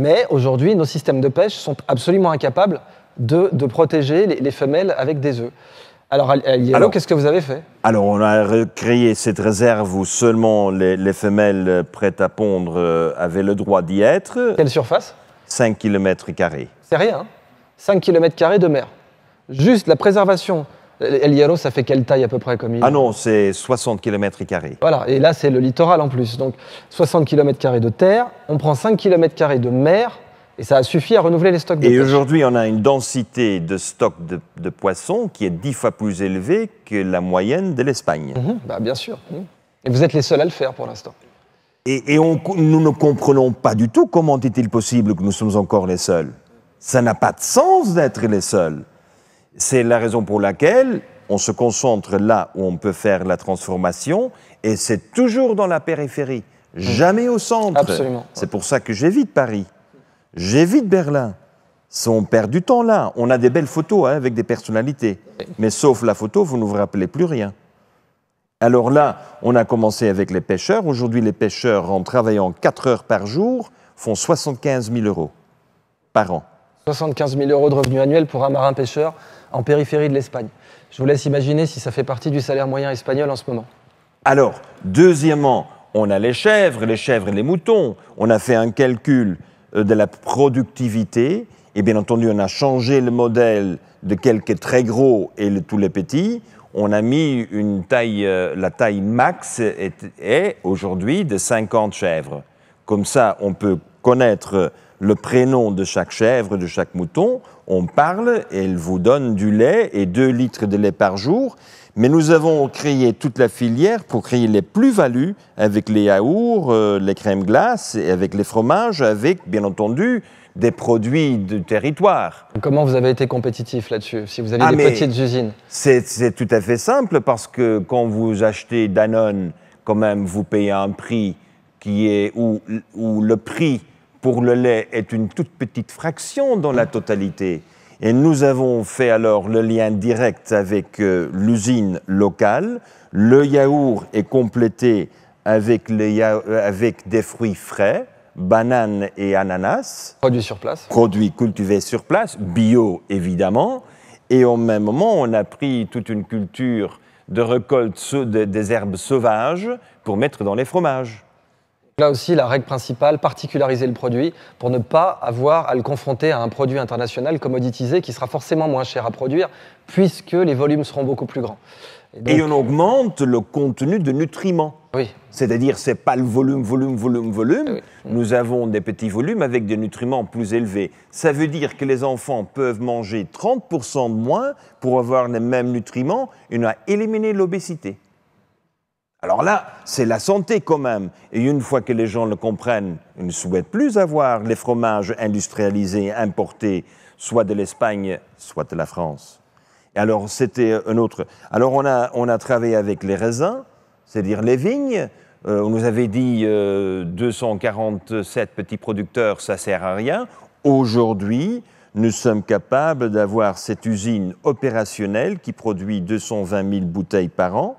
Mais aujourd'hui, nos systèmes de pêche sont absolument incapables de, protéger les, femelles avec des œufs. Alors, alors qu'est-ce que vous avez fait Alors, on a créé cette réserve où seulement les, femelles prêtes à pondre euh, avaient le droit d'y être. Quelle surface 5 km. C'est rien. 5 hein. km de mer. Juste la préservation El euh, Hierro, ça fait quelle taille à peu près comme il Ah non, c'est 60 km. Voilà, et là, c'est le littoral en plus. Donc, 60 km de terre, on prend 5 km de mer, et ça a suffi à renouveler les stocks de Et aujourd'hui, on a une densité de stocks de, poissons qui est dix fois plus élevée que la moyenne de l'Espagne. Mhm, bah bien sûr. Mhm. Et vous êtes les seuls à le faire pour l'instant. Et, on, nous ne comprenons pas du tout comment est-il possible que nous sommes encore les seuls. Ça n'a pas de sens d'être les seuls. C'est la raison pour laquelle on se concentre là où on peut faire la transformation et c'est toujours dans la périphérie, mhm. jamais au centre. Absolument. C'est pour ça que j'évite Paris. J'évite Berlin. on perd du temps là. On a des belles photos hein, avec des personnalités. Mais sauf la photo, vous ne vous rappelez plus rien. Alors là, on a commencé avec les pêcheurs. Aujourd'hui, les pêcheurs, en travaillant 4 heures par jour, font 75 000 euros par an. 75 000 euros de revenus annuels pour un marin pêcheur en périphérie de l'Espagne. Je vous laisse imaginer si ça fait partie du salaire moyen espagnol en ce moment. Alors, deuxièmement, on a les chèvres, les chèvres et les moutons. On a fait un calcul euh, de la productivité. Et eh bien entendu, on a changé le modèle de quelques très gros et tous les petits. On a mis une taille, euh, la taille max est, aujourd'hui de 50 chèvres. Comme ça, on peut connaître le prénom de chaque chèvre, de chaque mouton. On parle et elle vous donne du lait et 2 litres de lait par jour. Mais nous avons créé toute la filière pour créer les plus-values avec les yaourts, euh, les crèmes glaces, et avec les fromages, avec, bien entendu, des produits du territoire. Comment vous avez été compétitif là-dessus, si vous avez ah, des petites usines C'est tout à fait simple, parce que quand vous achetez Danone, quand même, vous payez un prix qui est où le prix pour le lait est une toute petite fraction dans la totalité. Et nous avons fait alors le lien direct avec euh, l'usine locale. Le yaourt est complété avec, euh, avec des fruits frais, bananes et ananas. Produits sur place. Produits cultivés sur place, bio évidemment. Et au même moment, on a pris toute une culture de récolte des herbes sauvages pour mettre dans les fromages. Là aussi, la règle principale, particulariser le produit pour ne pas avoir à le confronter à un produit international commoditisé qui sera forcément moins cher à produire puisque les volumes seront beaucoup plus grands. Et, on augmente le contenu de nutriments. Oui. C'est-à-dire, c'est pas le volume, volume, volume, volume. Nous avons des petits volumes avec des nutriments plus élevés. Ça veut dire que les enfants peuvent manger 30% de moins pour avoir les mêmes nutriments et on a éliminé l'obésité. Alors là, c'est la santé quand même. Et une fois que les gens le comprennent, ils ne souhaitent plus avoir les fromages industrialisés, importés, soit de l'Espagne, soit de la France. Et alors, c'était un autre. Alors, on a, on a travaillé avec les raisins, c'est-à-dire les vignes. Euh, on nous avait dit 247 euh, petits producteurs, ça sert à rien. Aujourd'hui, nous sommes capables d'avoir cette usine opérationnelle qui produit 220 000 bouteilles par an.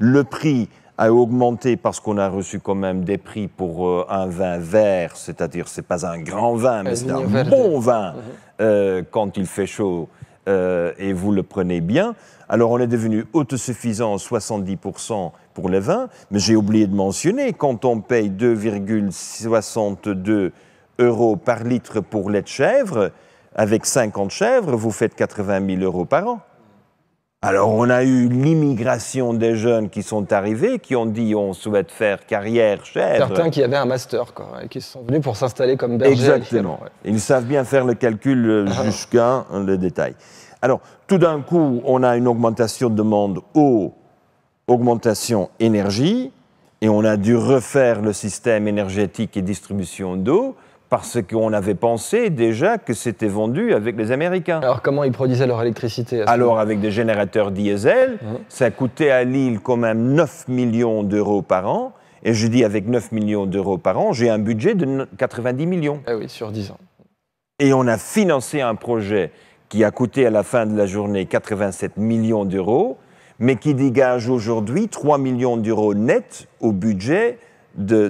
Le prix a augmenté parce qu'on a reçu quand même des prix pour euh, un vin vert, c'est-à-dire c'est pas un grand vin, mais c'est un bon vin mhm. euh, quand il fait chaud euh, et vous le prenez bien. Alors on est devenu autosuffisant 70% pour les vins, mais j'ai oublié de mentionner, quand on paye 2,62 euros par litre pour lait de chèvre, avec 50 chèvres, vous faites 80 000 euros par an. Alors on a eu l'immigration des jeunes qui sont arrivés, qui ont dit on souhaite faire carrière, chez Certains qui avaient un master, hein, qui sont venus pour s'installer comme bergers. Exactement. Ils savent bien faire le calcul euh, ah. jusqu'à le détail. Alors tout d'un coup, on a une augmentation de demande eau, augmentation énergie, et on a dû refaire le système énergétique et distribution d'eau parce qu'on avait pensé déjà que c'était vendu avec les Américains. Alors comment ils produisaient leur électricité Alors avec des générateurs diesel, hein ça coûtait à Lille quand même 9 millions d'euros par an. Et je dis avec 9 millions d'euros par an, j'ai un budget de 90 millions. Ah oui, sur 10 ans. Et on a financé un projet qui a coûté à la fin de la journée 87 millions d'euros, mais qui dégage aujourd'hui 3 millions d'euros nets au budget de,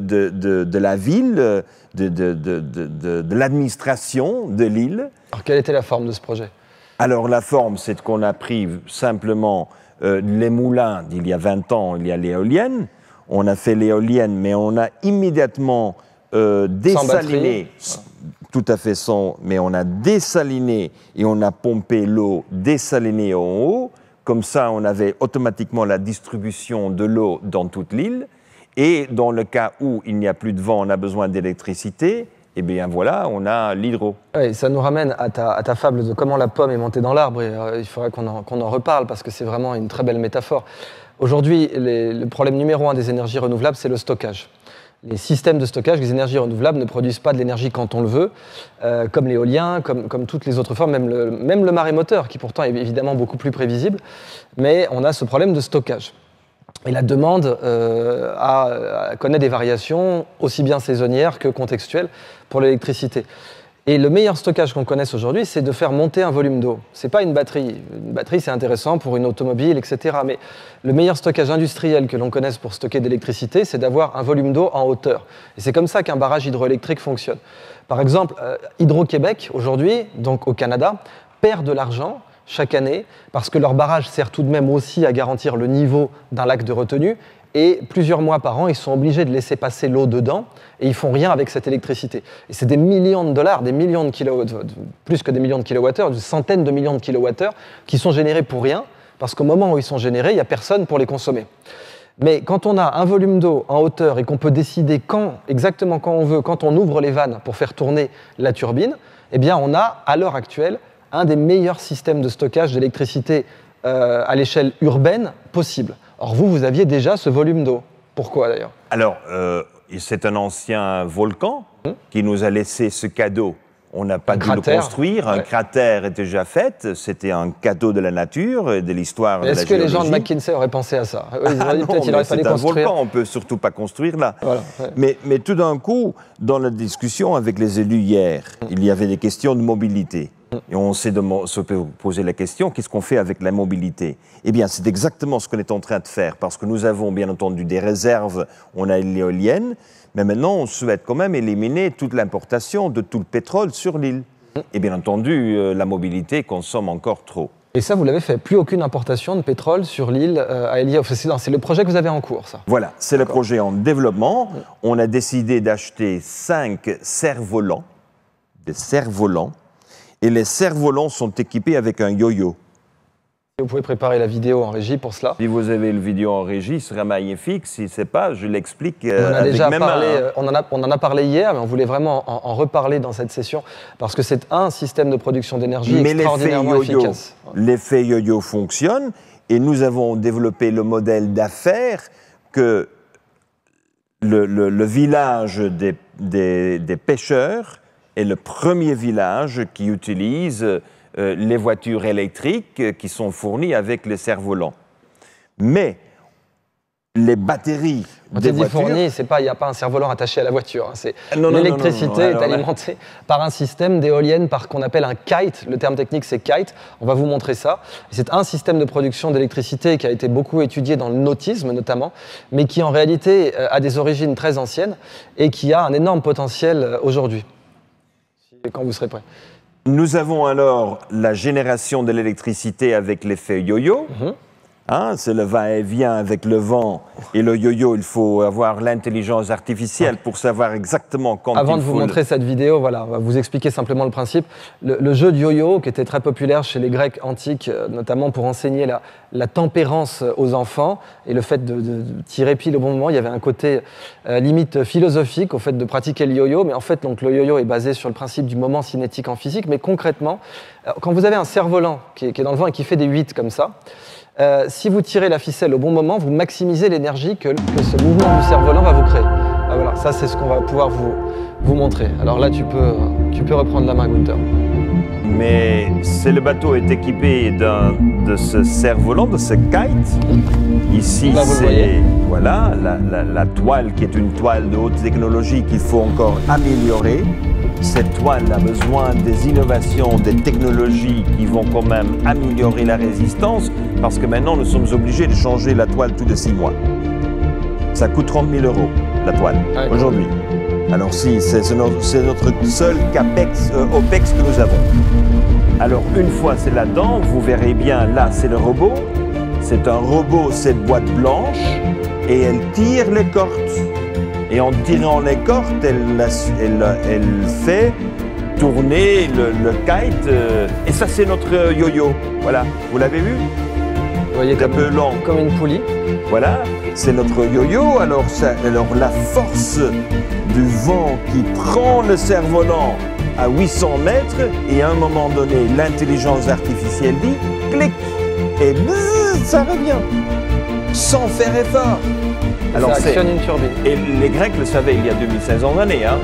de, la ville, de, l'administration de l'île. Alors, quelle était la forme de ce projet Alors, la forme, c'est qu'on a pris simplement euh, les moulins d'il y a 20 ans, il y a l'éolienne. On a fait l'éolienne, mais on a immédiatement euh, dessaliné. tout à fait sans, mais on a dessaliné et on a pompé l'eau dessalinée en haut. Comme ça, on avait automatiquement la distribution de l'eau dans toute l'île. Et dans le cas où il n'y a plus de vent, on a besoin d'électricité, eh bien voilà, on a l'hydro. ça nous ramène à ta, fable de comment la pomme est montée dans l'arbre, euh, il faudrait qu'on en, reparle parce que c'est vraiment une très belle métaphore. Aujourd'hui, le problème numéro un des énergies renouvelables, c'est le stockage. Les systèmes de stockage, les énergies renouvelables ne produisent pas de l'énergie quand on le veut, euh, comme l'éolien, comme, toutes les autres formes, même le, même le marémoteur, qui pourtant est évidemment beaucoup plus prévisible, mais on a ce problème de stockage. Et la demande euh, euh, connaît des variations aussi bien saisonnières que contextuelles pour l'électricité. Et le meilleur stockage qu'on connaisse aujourd'hui, c'est de faire monter un volume d'eau. Ce n'est pas une batterie. Une batterie, c'est intéressant pour une automobile, etc. Mais le meilleur stockage industriel que l'on connaisse pour stocker d'électricité, c'est d'avoir un volume d'eau en hauteur. Et c'est comme ça qu'un barrage hydroélectrique fonctionne. Par exemple, euh, Hydro-Québec, aujourd'hui, donc au Canada, perd de l'argent chaque année, parce que leur barrage sert tout de même aussi à garantir le niveau d'un lac de retenue, et plusieurs mois par an, ils sont obligés de laisser passer l'eau dedans, et ils font rien avec cette électricité. Et c'est des millions de dollars, des millions de kilowattheures, plus que des millions de kilowattheures, des centaines de millions de kilowattheures, qui sont générés pour rien, parce qu'au moment où ils sont générés, il n'y a personne pour les consommer. Mais quand on a un volume d'eau en hauteur et qu'on peut décider quand, exactement quand on veut, quand on ouvre les vannes pour faire tourner la turbine, eh bien on a, à l'heure actuelle, un des meilleurs systèmes de stockage d'électricité euh, à l'échelle urbaine possible. Or, vous, vous aviez déjà ce volume d'eau. Pourquoi d'ailleurs Alors, euh, c'est un ancien volcan hum. qui nous a laissé ce cadeau. On n'a pas dû le construire. Un cratère est déjà fait. C'était un cadeau de la nature et de l'histoire. Est-ce que les gens de McKinsey auraient pensé à ça Ils ah [laughs] un volcan, on peut surtout pas construire là. mais, tout d'un coup, dans la discussion avec les élus hier, il y avait des questions de mobilité. Et on s'est posé la question, qu'est-ce qu'on fait avec la mobilité Eh bien, c'est exactement ce qu'on est en train de faire, parce que nous avons bien entendu des réserves, on a l'éolienne, mais maintenant on souhaite quand même éliminer toute l'importation de tout le pétrole sur l'île. Et bien entendu, euh, la mobilité consomme encore trop. Et ça, vous l'avez fait. Plus aucune importation de pétrole sur l'île euh, à Elia. C'est le projet que vous avez en cours, ça Voilà, c'est le projet en développement. On a décidé d'acheter cinq cerfs-volants, des cerfs-volants, et les cerfs-volants sont équipés avec un yo-yo. Vous pouvez préparer la vidéo en régie pour cela. Si vous avez une vidéo en régie, ce serait magnifique. Si c'est pas, je l'explique. on, euh, hein. euh, on, en a, on en a parlé hier, mais on voulait vraiment en, reparler dans cette session parce que c'est un système de production d'énergie extraordinairement yo -yo, L'effet yo-yo fonctionne et nous avons développé le modèle d'affaires que le, village des pêcheurs est le premier village qui utilise euh, les voitures électriques euh, qui sont fournies avec le cerf volants. Mais les batteries des voitures... fournies, c'est pas, il n'y a pas un cerf-volant attaché à la voiture. Hein, ah, l'électricité est alimentée par un système d'éoliennes par qu'on appelle un kite. Le terme technique c'est kite. On va vous montrer ça. C'est un système de production d'électricité qui a été beaucoup étudié dans le nautisme notamment, mais qui en réalité euh, a des origines très anciennes et qui a un énorme potentiel aujourd'hui quand vous serez prêt. Nous avons alors la génération de l'électricité avec l'effet yo-yo. Mhm. Hein, c'est le va-et-vient avec le vent et le yo-yo. Il faut avoir l'intelligence artificielle pour savoir exactement quand. Avant de vous montrer cette vidéo, voilà, on va vous expliquer simplement le principe. Le, jeu de yo-yo, qui était très populaire chez les Grecs antiques, euh, notamment pour enseigner la, tempérance aux enfants et le fait de, tirer pile au bon moment, il y avait un côté euh, limite philosophique au fait de pratiquer le yo-yo. Mais en fait, donc le yo-yo est basé sur le principe du moment cinétique en physique, mais concrètement, euh, quand vous avez un cerf-volant qui, qui est dans le vent et qui fait des huit comme ça. Euh, si vous tirez la ficelle au bon moment, vous maximisez l'énergie que, ce mouvement du cerf-volant va vous créer. Ah, voilà, ça c'est ce qu'on va pouvoir vous, montrer. Alors là, tu peux, tu peux reprendre la main, Gunther mais si le bateau est équipé de ce cerf-volant, de ce kite. Ici, c'est voilà, la, toile qui est une toile de haute technologie qu'il faut encore améliorer. Cette toile a besoin des innovations, des technologies qui vont quand même améliorer la résistance, parce que maintenant nous sommes obligés de changer la toile tous les six mois. Ça coûte 30 000 euros la toile ah, aujourd'hui. Alors si, c'est notre, seul capex, euh, OPEX que nous avons. Alors une fois c'est là-dedans, vous verrez bien, là c'est le robot. C'est un robot, cette boîte blanche, et elle tire les cordes. Et en tirant les cordes, euh, elle, fait tourner le, kite. Euh, et ça c'est notre euh, yo-yo. Voilà, vous l'avez vu Vous voyez, C'est un peu lent. comme une poulie. Voilà, c'est notre yo-yo. Alors, alors la force du vent qui prend le cerf-volant à 800 mètres et à un moment donné, l'intelligence artificielle dit clic et ça revient sans faire effort. Alors ça actionne une turbine. Et les Grecs le savaient il y a 2500 années. Hein.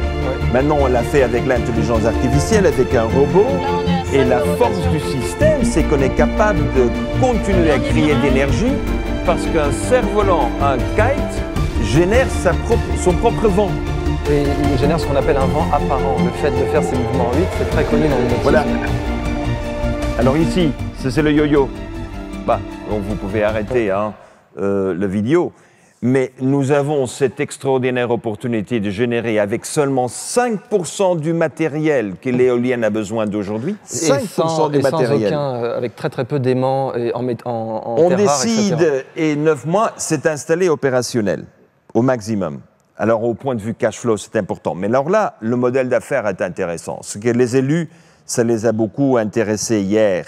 Maintenant, on l'a fait avec l'intelligence artificielle, avec un robot. et la force du système, c'est qu'on est capable de continuer à créer d'énergie parce qu'un cerf-volant, un kite, génère son propre vent. Et il génère ce qu'on appelle un vent apparent. Le fait de faire ces mouvements en 8, c'est très connu dans le métier. Voilà. Alors ici, c'est le yo-yo. Bah, donc vous pouvez arrêter hein, euh, la vidéo. Mais nous avons cette extraordinaire opportunité de générer avec seulement 5% du matériel que l'éolienne a besoin d'aujourd'hui. 5% sans, du et Sans aucun, euh, avec très très peu d'aimants et en, en, en On décide et 9 mois, c'est installé opérationnel au maximum. Alors, au point de vue cash flow, c'est important. Mais alors là, le modèle d'affaires est intéressant. Ce que les élus, ça les a beaucoup intéressés hier.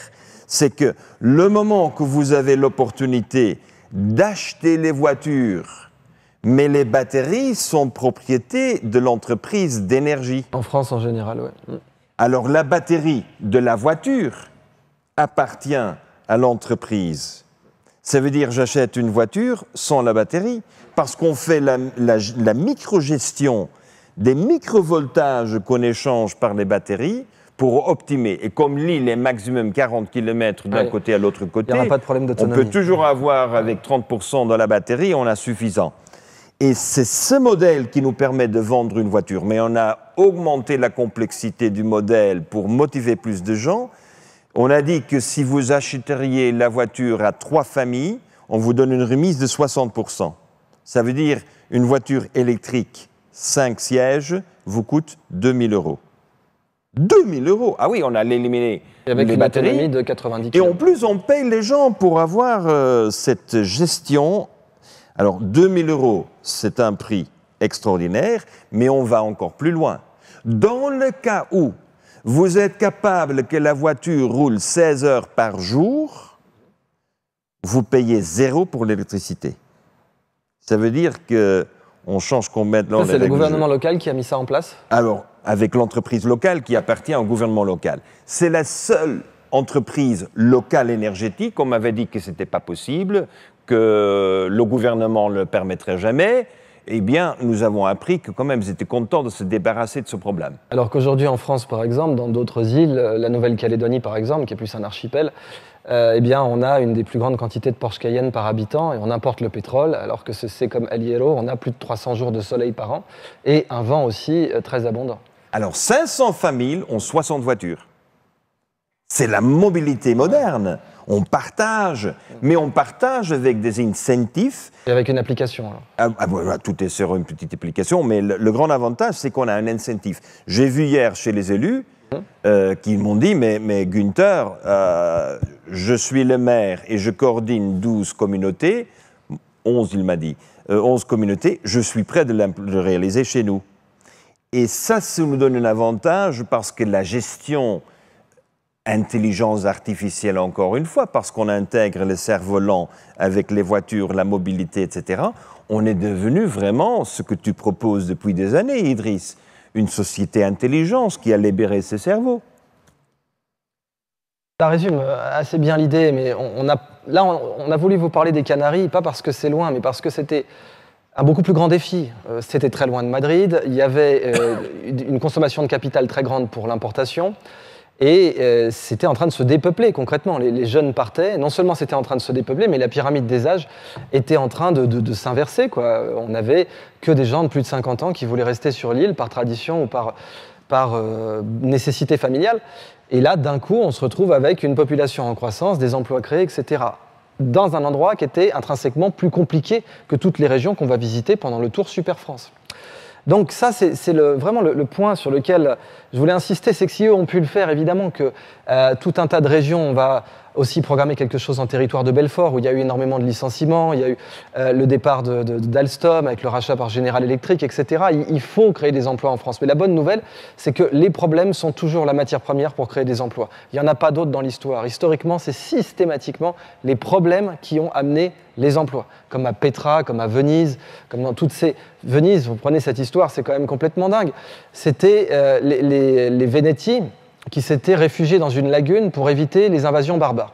C'est que le moment que vous avez l'opportunité d'acheter les voitures, mais les batteries sont propriété de l'entreprise d'énergie. En France en général, oui. Mm. Alors la batterie de la voiture appartient à l'entreprise. Ça veut dire j'achète une voiture sans la batterie parce qu'on fait la, la, la microgestion des voltages qu'on échange par les batteries pour optimer. Et comme l'île est maximum 40 km d'un côté à l'autre côté, pas de problème on peut toujours avoir avec 30% de la batterie, on a suffisant. Et c'est ce modèle qui nous permet de vendre une voiture. Mais on a augmenté la complexité du modèle pour motiver plus de gens. On a dit que si vous achèteriez la voiture à trois familles, on vous donne une remise de 60%. Ça veut dire une voiture électrique 5 sièges vous coûte 2000 euros. 2000 euros Ah oui, on a éliminé Avec les une batteries. de 90 km. Et en plus, on paye les gens pour avoir euh, cette gestion. Alors, 2000 euros, c'est un prix extraordinaire, mais on va encore plus loin. Dans le cas où vous êtes capable que la voiture roule 16 heures par jour, vous payez zéro pour l'électricité. Ça veut dire que on change complètement. C'est le gouvernement local qui a mis ça en place Alors, avec l'entreprise locale qui appartient au gouvernement local. C'est la seule entreprise locale énergétique. On m'avait dit que ce n'était pas possible, que le gouvernement ne le permettrait jamais. Eh bien, nous avons appris que quand même, ils étaient contents de se débarrasser de ce problème. Alors qu'aujourd'hui, en France, par exemple, dans d'autres îles, euh, la Nouvelle-Calédonie, par exemple, qui est plus un archipel, euh, eh bien, on a une des plus grandes quantités de Porsche Cayenne par habitant et on importe le pétrole, alors que c'est comme El on a plus de 300 jours de soleil par an et un vent aussi euh, très abondant. Alors, 500 familles ont 60 voitures. C'est la mobilité moderne. On partage, mais on partage avec des incentifs. Et avec une application. Alors. Ah, ah, tout est sur une petite application, mais le, le grand avantage, c'est qu'on a un incentif. J'ai vu hier chez les élus, Qu'ils euh, qui m'ont dit Mais, mais euh, je suis le maire et je coordonne 12 communautés, 11 il m'a dit, 11 euh, communautés, je suis prêt de le réaliser chez nous. Et ça, ça nous donne un avantage parce que la gestion intelligence artificielle encore une fois, parce qu'on intègre les cerfs-volants avec les voitures, la mobilité, etc., on est devenu vraiment ce que tu proposes depuis des années, Idriss, une société intelligente qui a libéré ses cerveaux. Ça résume euh, assez bien l'idée, mais on, a, là, on, a voulu vous parler des Canaries, pas parce que c'est loin, mais parce que c'était un beaucoup plus grand défi. Euh, c'était très loin de Madrid, il y avait euh, une consommation de capital très grande pour l'importation. Et euh, c'était en train de se dépeupler concrètement. Les, jeunes partaient. Non seulement c'était en train de se dépeupler, mais la pyramide des âges était en train de, s'inverser. On n'avait que des gens de plus de 50 ans qui voulaient rester sur l'île par tradition ou par, euh, nécessité familiale. Et là, d'un coup, on se retrouve avec une population en croissance, des emplois créés, etc. Dans un endroit qui était intrinsèquement plus compliqué que toutes les régions qu'on va visiter pendant le tour Super France. Donc ça, c'est vraiment le, point sur lequel je voulais insister, c'est que si eux ont pu le faire, évidemment que euh, tout un tas de régions, on va aussi programmer quelque chose en territoire de Belfort, où il y a eu énormément de licenciements, il y a eu euh, le départ d'Alstom avec le rachat par General Electric, etc. Il, faut créer des emplois en France. Mais la bonne nouvelle, c'est que les problèmes sont toujours la matière première pour créer des emplois. Il n'y en a pas d'autres dans l'histoire. Historiquement, c'est systématiquement les problèmes qui ont amené les emplois, comme à Petra, comme à Venise, comme dans toutes ces... Venise, vous prenez cette histoire, c'est quand même complètement dingue. C'était euh, les les, les Vénétis qui s'étaient réfugiés dans une lagune pour éviter les invasions barbares.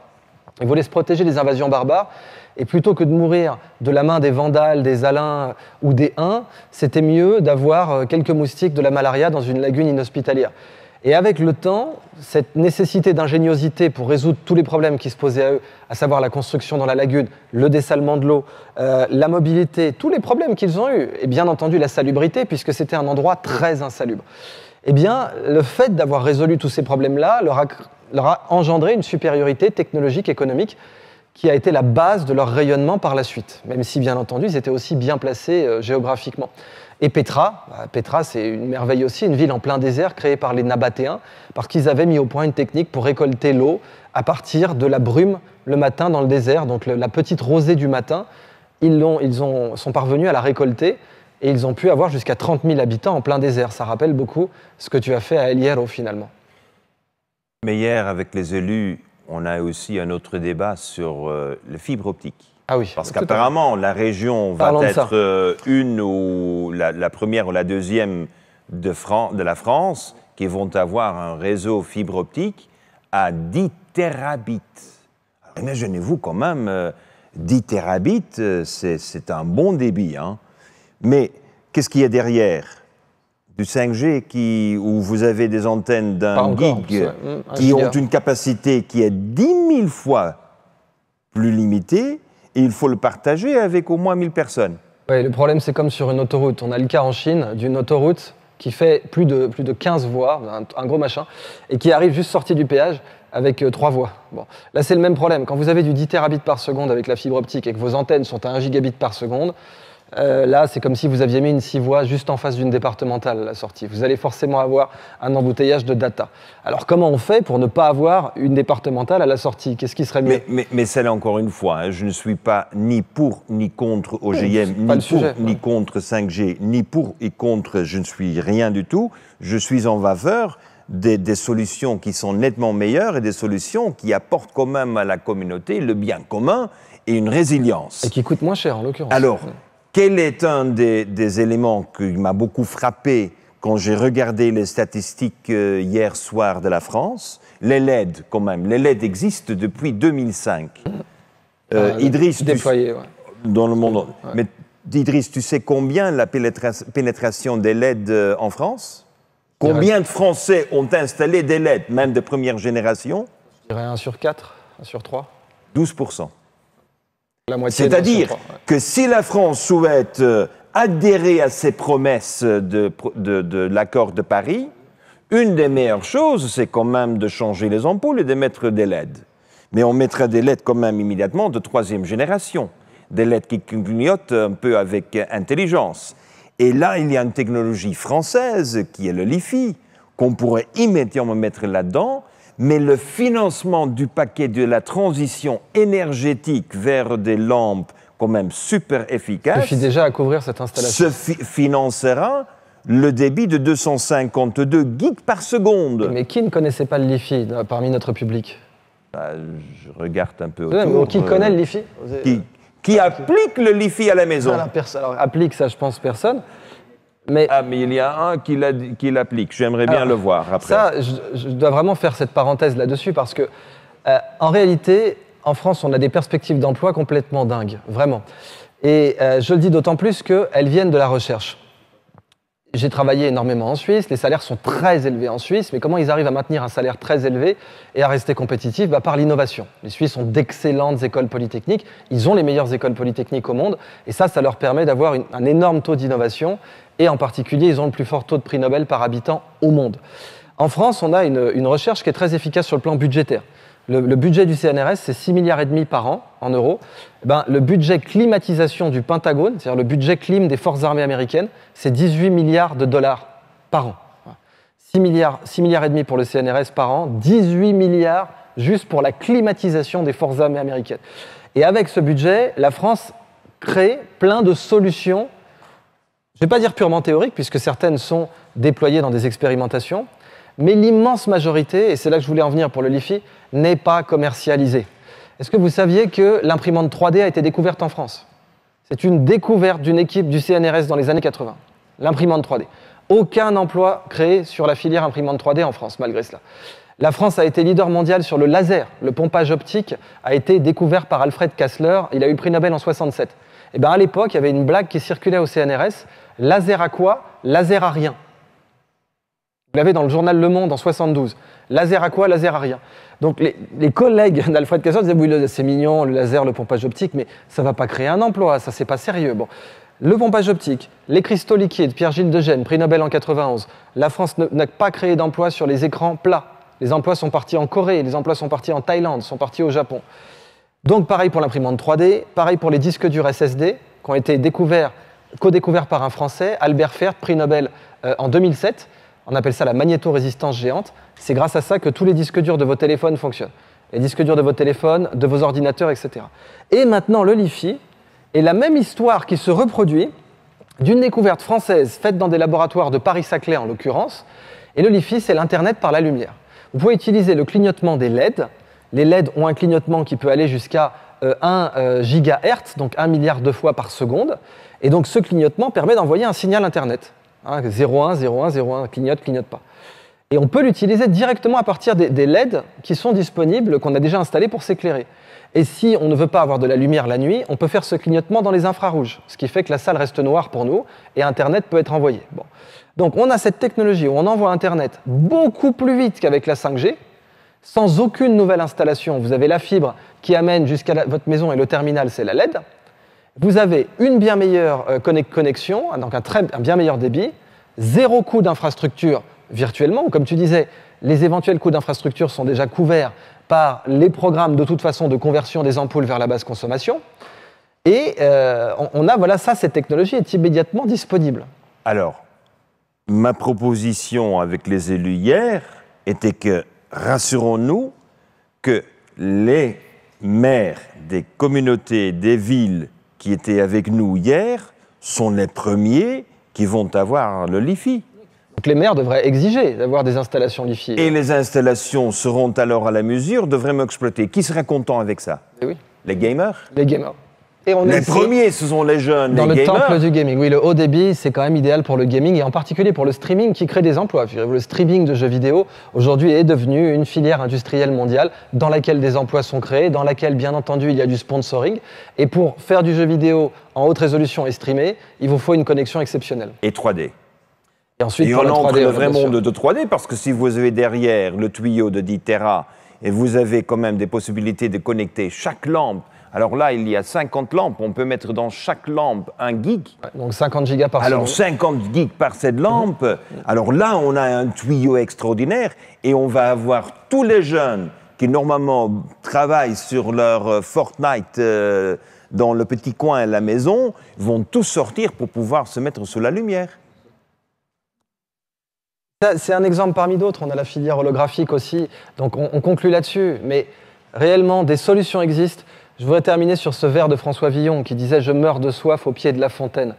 Ils voulaient se protéger des invasions barbares, et plutôt que de mourir de la main des Vandales, des Alains ou des Huns, c'était mieux d'avoir euh, quelques moustiques de la malaria dans une lagune inhospitalière. Et avec le temps, cette nécessité d'ingéniosité pour résoudre tous les problèmes qui se posaient à eux, à savoir la construction dans la lagune, le dessalement de l'eau, euh, la mobilité, tous les problèmes qu'ils ont eus, et bien entendu la salubrité, puisque c'était un endroit très insalubre eh bien, le fait d'avoir résolu tous ces problèmes-là leur a, engendré une supériorité technologique, économique, qui a été la base de leur rayonnement par la suite, même si bien entendu ils étaient aussi bien placés euh, géographiquement. Et Petra, bah, Petra c'est une merveille aussi, une ville en plein désert créée par les Nabatéens, parce qu'ils avaient mis au point une technique pour récolter l'eau à partir de la brume le matin dans le désert, donc la petite rosée du matin, ils, sont parvenus à la récolter et ils ont pu avoir jusqu'à 30 000 habitants en plein désert. Ça rappelle beaucoup ce que tu as fait à El Hierro finalement. Mais hier, avec les élus, on a aussi un autre débat sur les euh, le fibre optique. Ah oui. Parce qu'apparemment, la région va être euh, une ou la, première ou la deuxième de, la France qui vont avoir un réseau fibre optique à 10 terabits. Imaginez-vous quand même, 10 euh, terabits, c'est un bon débit. Hein. Mais qu'est-ce qu'il y a derrière du 5G où vous avez des antennes d'un gig hum, qui ont une capacité qui est 10 000 fois plus limitée et il faut le partager avec au moins 1000 personnes. Oui, le problème c'est comme sur une autoroute. On a le cas en Chine d'une autoroute qui fait plus de, plus de 15 voies, un, gros machin, et qui arrive juste sorti du péage avec 3 euh, trois voies. Là c'est le même problème. Quand vous avez du 10 terabits par seconde avec la fibre optique et que vos antennes sont à 1 gigabit par seconde, euh, là, c'est comme si vous aviez mis une six voies juste en face d'une départementale à la sortie. Vous allez forcément avoir un embouteillage de data. Alors, comment on fait pour ne pas avoir une départementale à la sortie Qu'est-ce qui serait mieux mais, mais, là celle encore une fois, hein, je ne suis pas ni pour ni contre OGM, ni pour ni contre 5G, ni pour et contre, je ne suis rien du tout. Je suis en faveur. Des, solutions qui sont nettement meilleures et des solutions qui apportent quand même à la communauté le bien commun et une résilience. Et qui coûtent moins cher en l'occurrence. Alors, mm. Quel est un des, éléments qui m'a beaucoup frappé quand j'ai regardé les statistiques euh, hier soir de la France Les LED, quand même. Les LED existent depuis 2005. Ah, euh, ah, Idriss, tu... dans le monde. Mais Idriss, tu sais combien la pénétration des LED euh, en France Combien de Français ont installé des LED, même de première génération Je dirais 1 sur 4, 1 sur 3. 12 c'est-à-dire que si la France souhaite euh, adhérer à ses promesses de, l'accord de Paris, une des meilleures choses, c'est quand même de changer les ampoules et de mettre des LED. Mais on mettra des LED quand même immédiatement de troisième génération, des LED qui clignotent un peu avec intelligence. Et là, il y a une technologie française qui est le LiFi, qu'on pourrait immédiatement mettre là-dedans mais le financement du paquet de la transition énergétique vers des lampes quand même super efficaces suis déjà à couvrir cette installation. se financera le débit de 252 gigs par seconde. Mais qui ne connaissait pas le LiFi euh, parmi notre public bah, Je regarde un peu autour. qui euh, connaît le LiFi qui, qui ah, applique le LiFi à la maison. Ah, alors, applique ça, je pense, personne. Mais, ah, mais il y a un qui l'applique. J'aimerais bien le voir après. Ça, je, dois vraiment faire cette parenthèse là-dessus parce que, euh, en réalité, en France, on a des perspectives d'emploi complètement dingues, vraiment. Et euh, je le dis d'autant plus qu'elles viennent de la recherche. J'ai travaillé énormément en Suisse, les salaires sont très élevés en Suisse, mais comment ils arrivent à maintenir un salaire très élevé et à rester compétitifs bah, Par l'innovation. Les Suisses ont d'excellentes écoles polytechniques, ils ont les meilleures écoles polytechniques au monde, et ça, ça leur permet d'avoir un énorme taux d'innovation et en particulier, ils ont le plus fort taux de prix Nobel par habitant au monde. En France, on a une, recherche qui est très efficace sur le plan budgétaire. Le, budget du CNRS, c'est 6,5 milliards et demi par an en euros. Eh ben, le budget climatisation du Pentagone, c'est-à-dire le budget clim des forces armées américaines, c'est 18 milliards de dollars par an. 6 milliards, 6 milliards et demi pour le CNRS par an, 18 milliards juste pour la climatisation des forces armées américaines. Et avec ce budget, la France crée plein de solutions je ne vais pas dire purement théorique, puisque certaines sont déployées dans des expérimentations, mais l'immense majorité, et c'est là que je voulais en venir pour le LiFi, n'est pas commercialisée. Est-ce que vous saviez que l'imprimante 3D a été découverte en France C'est une découverte d'une équipe du CNRS dans les années 80, l'imprimante 3D. Aucun emploi créé sur la filière imprimante 3D en France, malgré cela. La France a été leader mondial sur le laser. Le pompage optique a été découvert par Alfred Kassler. Il a eu le prix Nobel en 67. Et eh bien à l'époque, il y avait une blague qui circulait au CNRS laser à quoi Laser à rien. Vous l'avez dans le journal Le Monde en 72. Laser à quoi Laser à rien. Donc les, les collègues [laughs] d'Alfred Kessler disaient oui, c'est mignon, le laser, le pompage optique, mais ça ne va pas créer un emploi, ça c'est pas sérieux. Bon. Le pompage optique, les cristaux liquides, Pierre-Gilles De Gênes, prix Nobel en 91. La France n'a pas créé d'emploi sur les écrans plats. Les emplois sont partis en Corée, les emplois sont partis en Thaïlande, sont partis au Japon. Donc pareil pour l'imprimante 3D, pareil pour les disques durs SSD qui ont été découverts, co-découverts par un Français, Albert Fert, prix Nobel euh, en 2007. On appelle ça la magnétorésistance géante. C'est grâce à ça que tous les disques durs de vos téléphones fonctionnent. Les disques durs de vos téléphones, de vos ordinateurs, etc. Et maintenant, le LiFi est la même histoire qui se reproduit d'une découverte française faite dans des laboratoires de Paris-Saclay en l'occurrence. Et le LiFi, c'est l'Internet par la lumière. Vous pouvez utiliser le clignotement des LED les LED ont un clignotement qui peut aller jusqu'à 1 euh, euh, gigahertz, donc 1 milliard de fois par seconde. Et donc ce clignotement permet d'envoyer un signal Internet. 01, 01, 01, clignote, clignote pas. Et on peut l'utiliser directement à partir des, LEDs LED qui sont disponibles, qu'on a déjà installés pour s'éclairer. Et si on ne veut pas avoir de la lumière la nuit, on peut faire ce clignotement dans les infrarouges, ce qui fait que la salle reste noire pour nous et Internet peut être envoyé. Donc on a cette technologie où on envoie Internet beaucoup plus vite qu'avec la 5G, sans aucune nouvelle installation, vous avez la fibre qui amène jusqu'à votre maison et le terminal, c'est la LED. Vous avez une bien meilleure euh, connexion, hein, donc un, bien meilleur débit, zéro coût d'infrastructure virtuellement. Comme tu disais, les éventuels coûts d'infrastructure sont déjà couverts par les programmes de toute façon de conversion des ampoules vers la basse consommation. Et euh, on, a, voilà, ça, cette technologie est immédiatement disponible. Alors, ma proposition avec les élus hier était que rassurons-nous que les maires des communautés, des villes qui étaient avec nous hier, sont les premiers qui vont avoir le LIFI. Donc les maires devraient exiger d'avoir des installations LIFI. Et les installations seront alors à la mesure, devraient m'exploiter. Qui serait content avec ça eh Les gamers Les gamers on les premiers, ce sont les jeunes. Dans le temple du gaming, oui, le haut débit, c'est quand même idéal pour le gaming et en particulier pour le streaming qui crée des emplois. Le streaming de jeux vidéo aujourd'hui est devenu une filière industrielle mondiale dans laquelle des emplois sont créés, dans laquelle bien entendu il y a du sponsoring. Et pour faire du jeu vidéo en haute résolution et streamer, il vous faut une connexion exceptionnelle. Et 3D. Et ensuite, et on entre le vrai monde de 3D parce que si vous avez derrière le tuyau de 10 Tera et vous avez quand même des possibilités de connecter chaque lampe alors là, il y a 50 lampes. On peut mettre dans chaque lampe un gig. Donc 50 gigas par Alors 50 gigs par cette lampe. Alors là, on a un tuyau extraordinaire et on va avoir tous les jeunes qui normalement travaillent sur leur euh, Fortnite euh, dans le petit coin à la maison vont tous sortir pour pouvoir se mettre sous la lumière. C'est un exemple parmi d'autres. On a la filière holographique aussi. Donc on conclut là-dessus. Mais réellement, des solutions existent. Je voudrais terminer sur ce vers de François Villon qui disait Je meurs de soif au pied de la fontaine.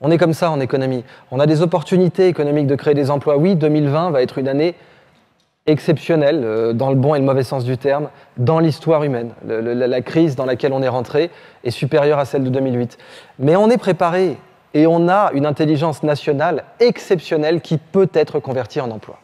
On est comme ça en économie. On a des opportunités économiques de créer des emplois. Oui, 2020 va être une année exceptionnelle, euh, dans le bon et le mauvais sens du terme, dans l'histoire humaine. la crise dans laquelle on est rentré est supérieure à celle de 2008. Mais on est préparé et on a une intelligence nationale exceptionnelle qui peut être convertie en emploi.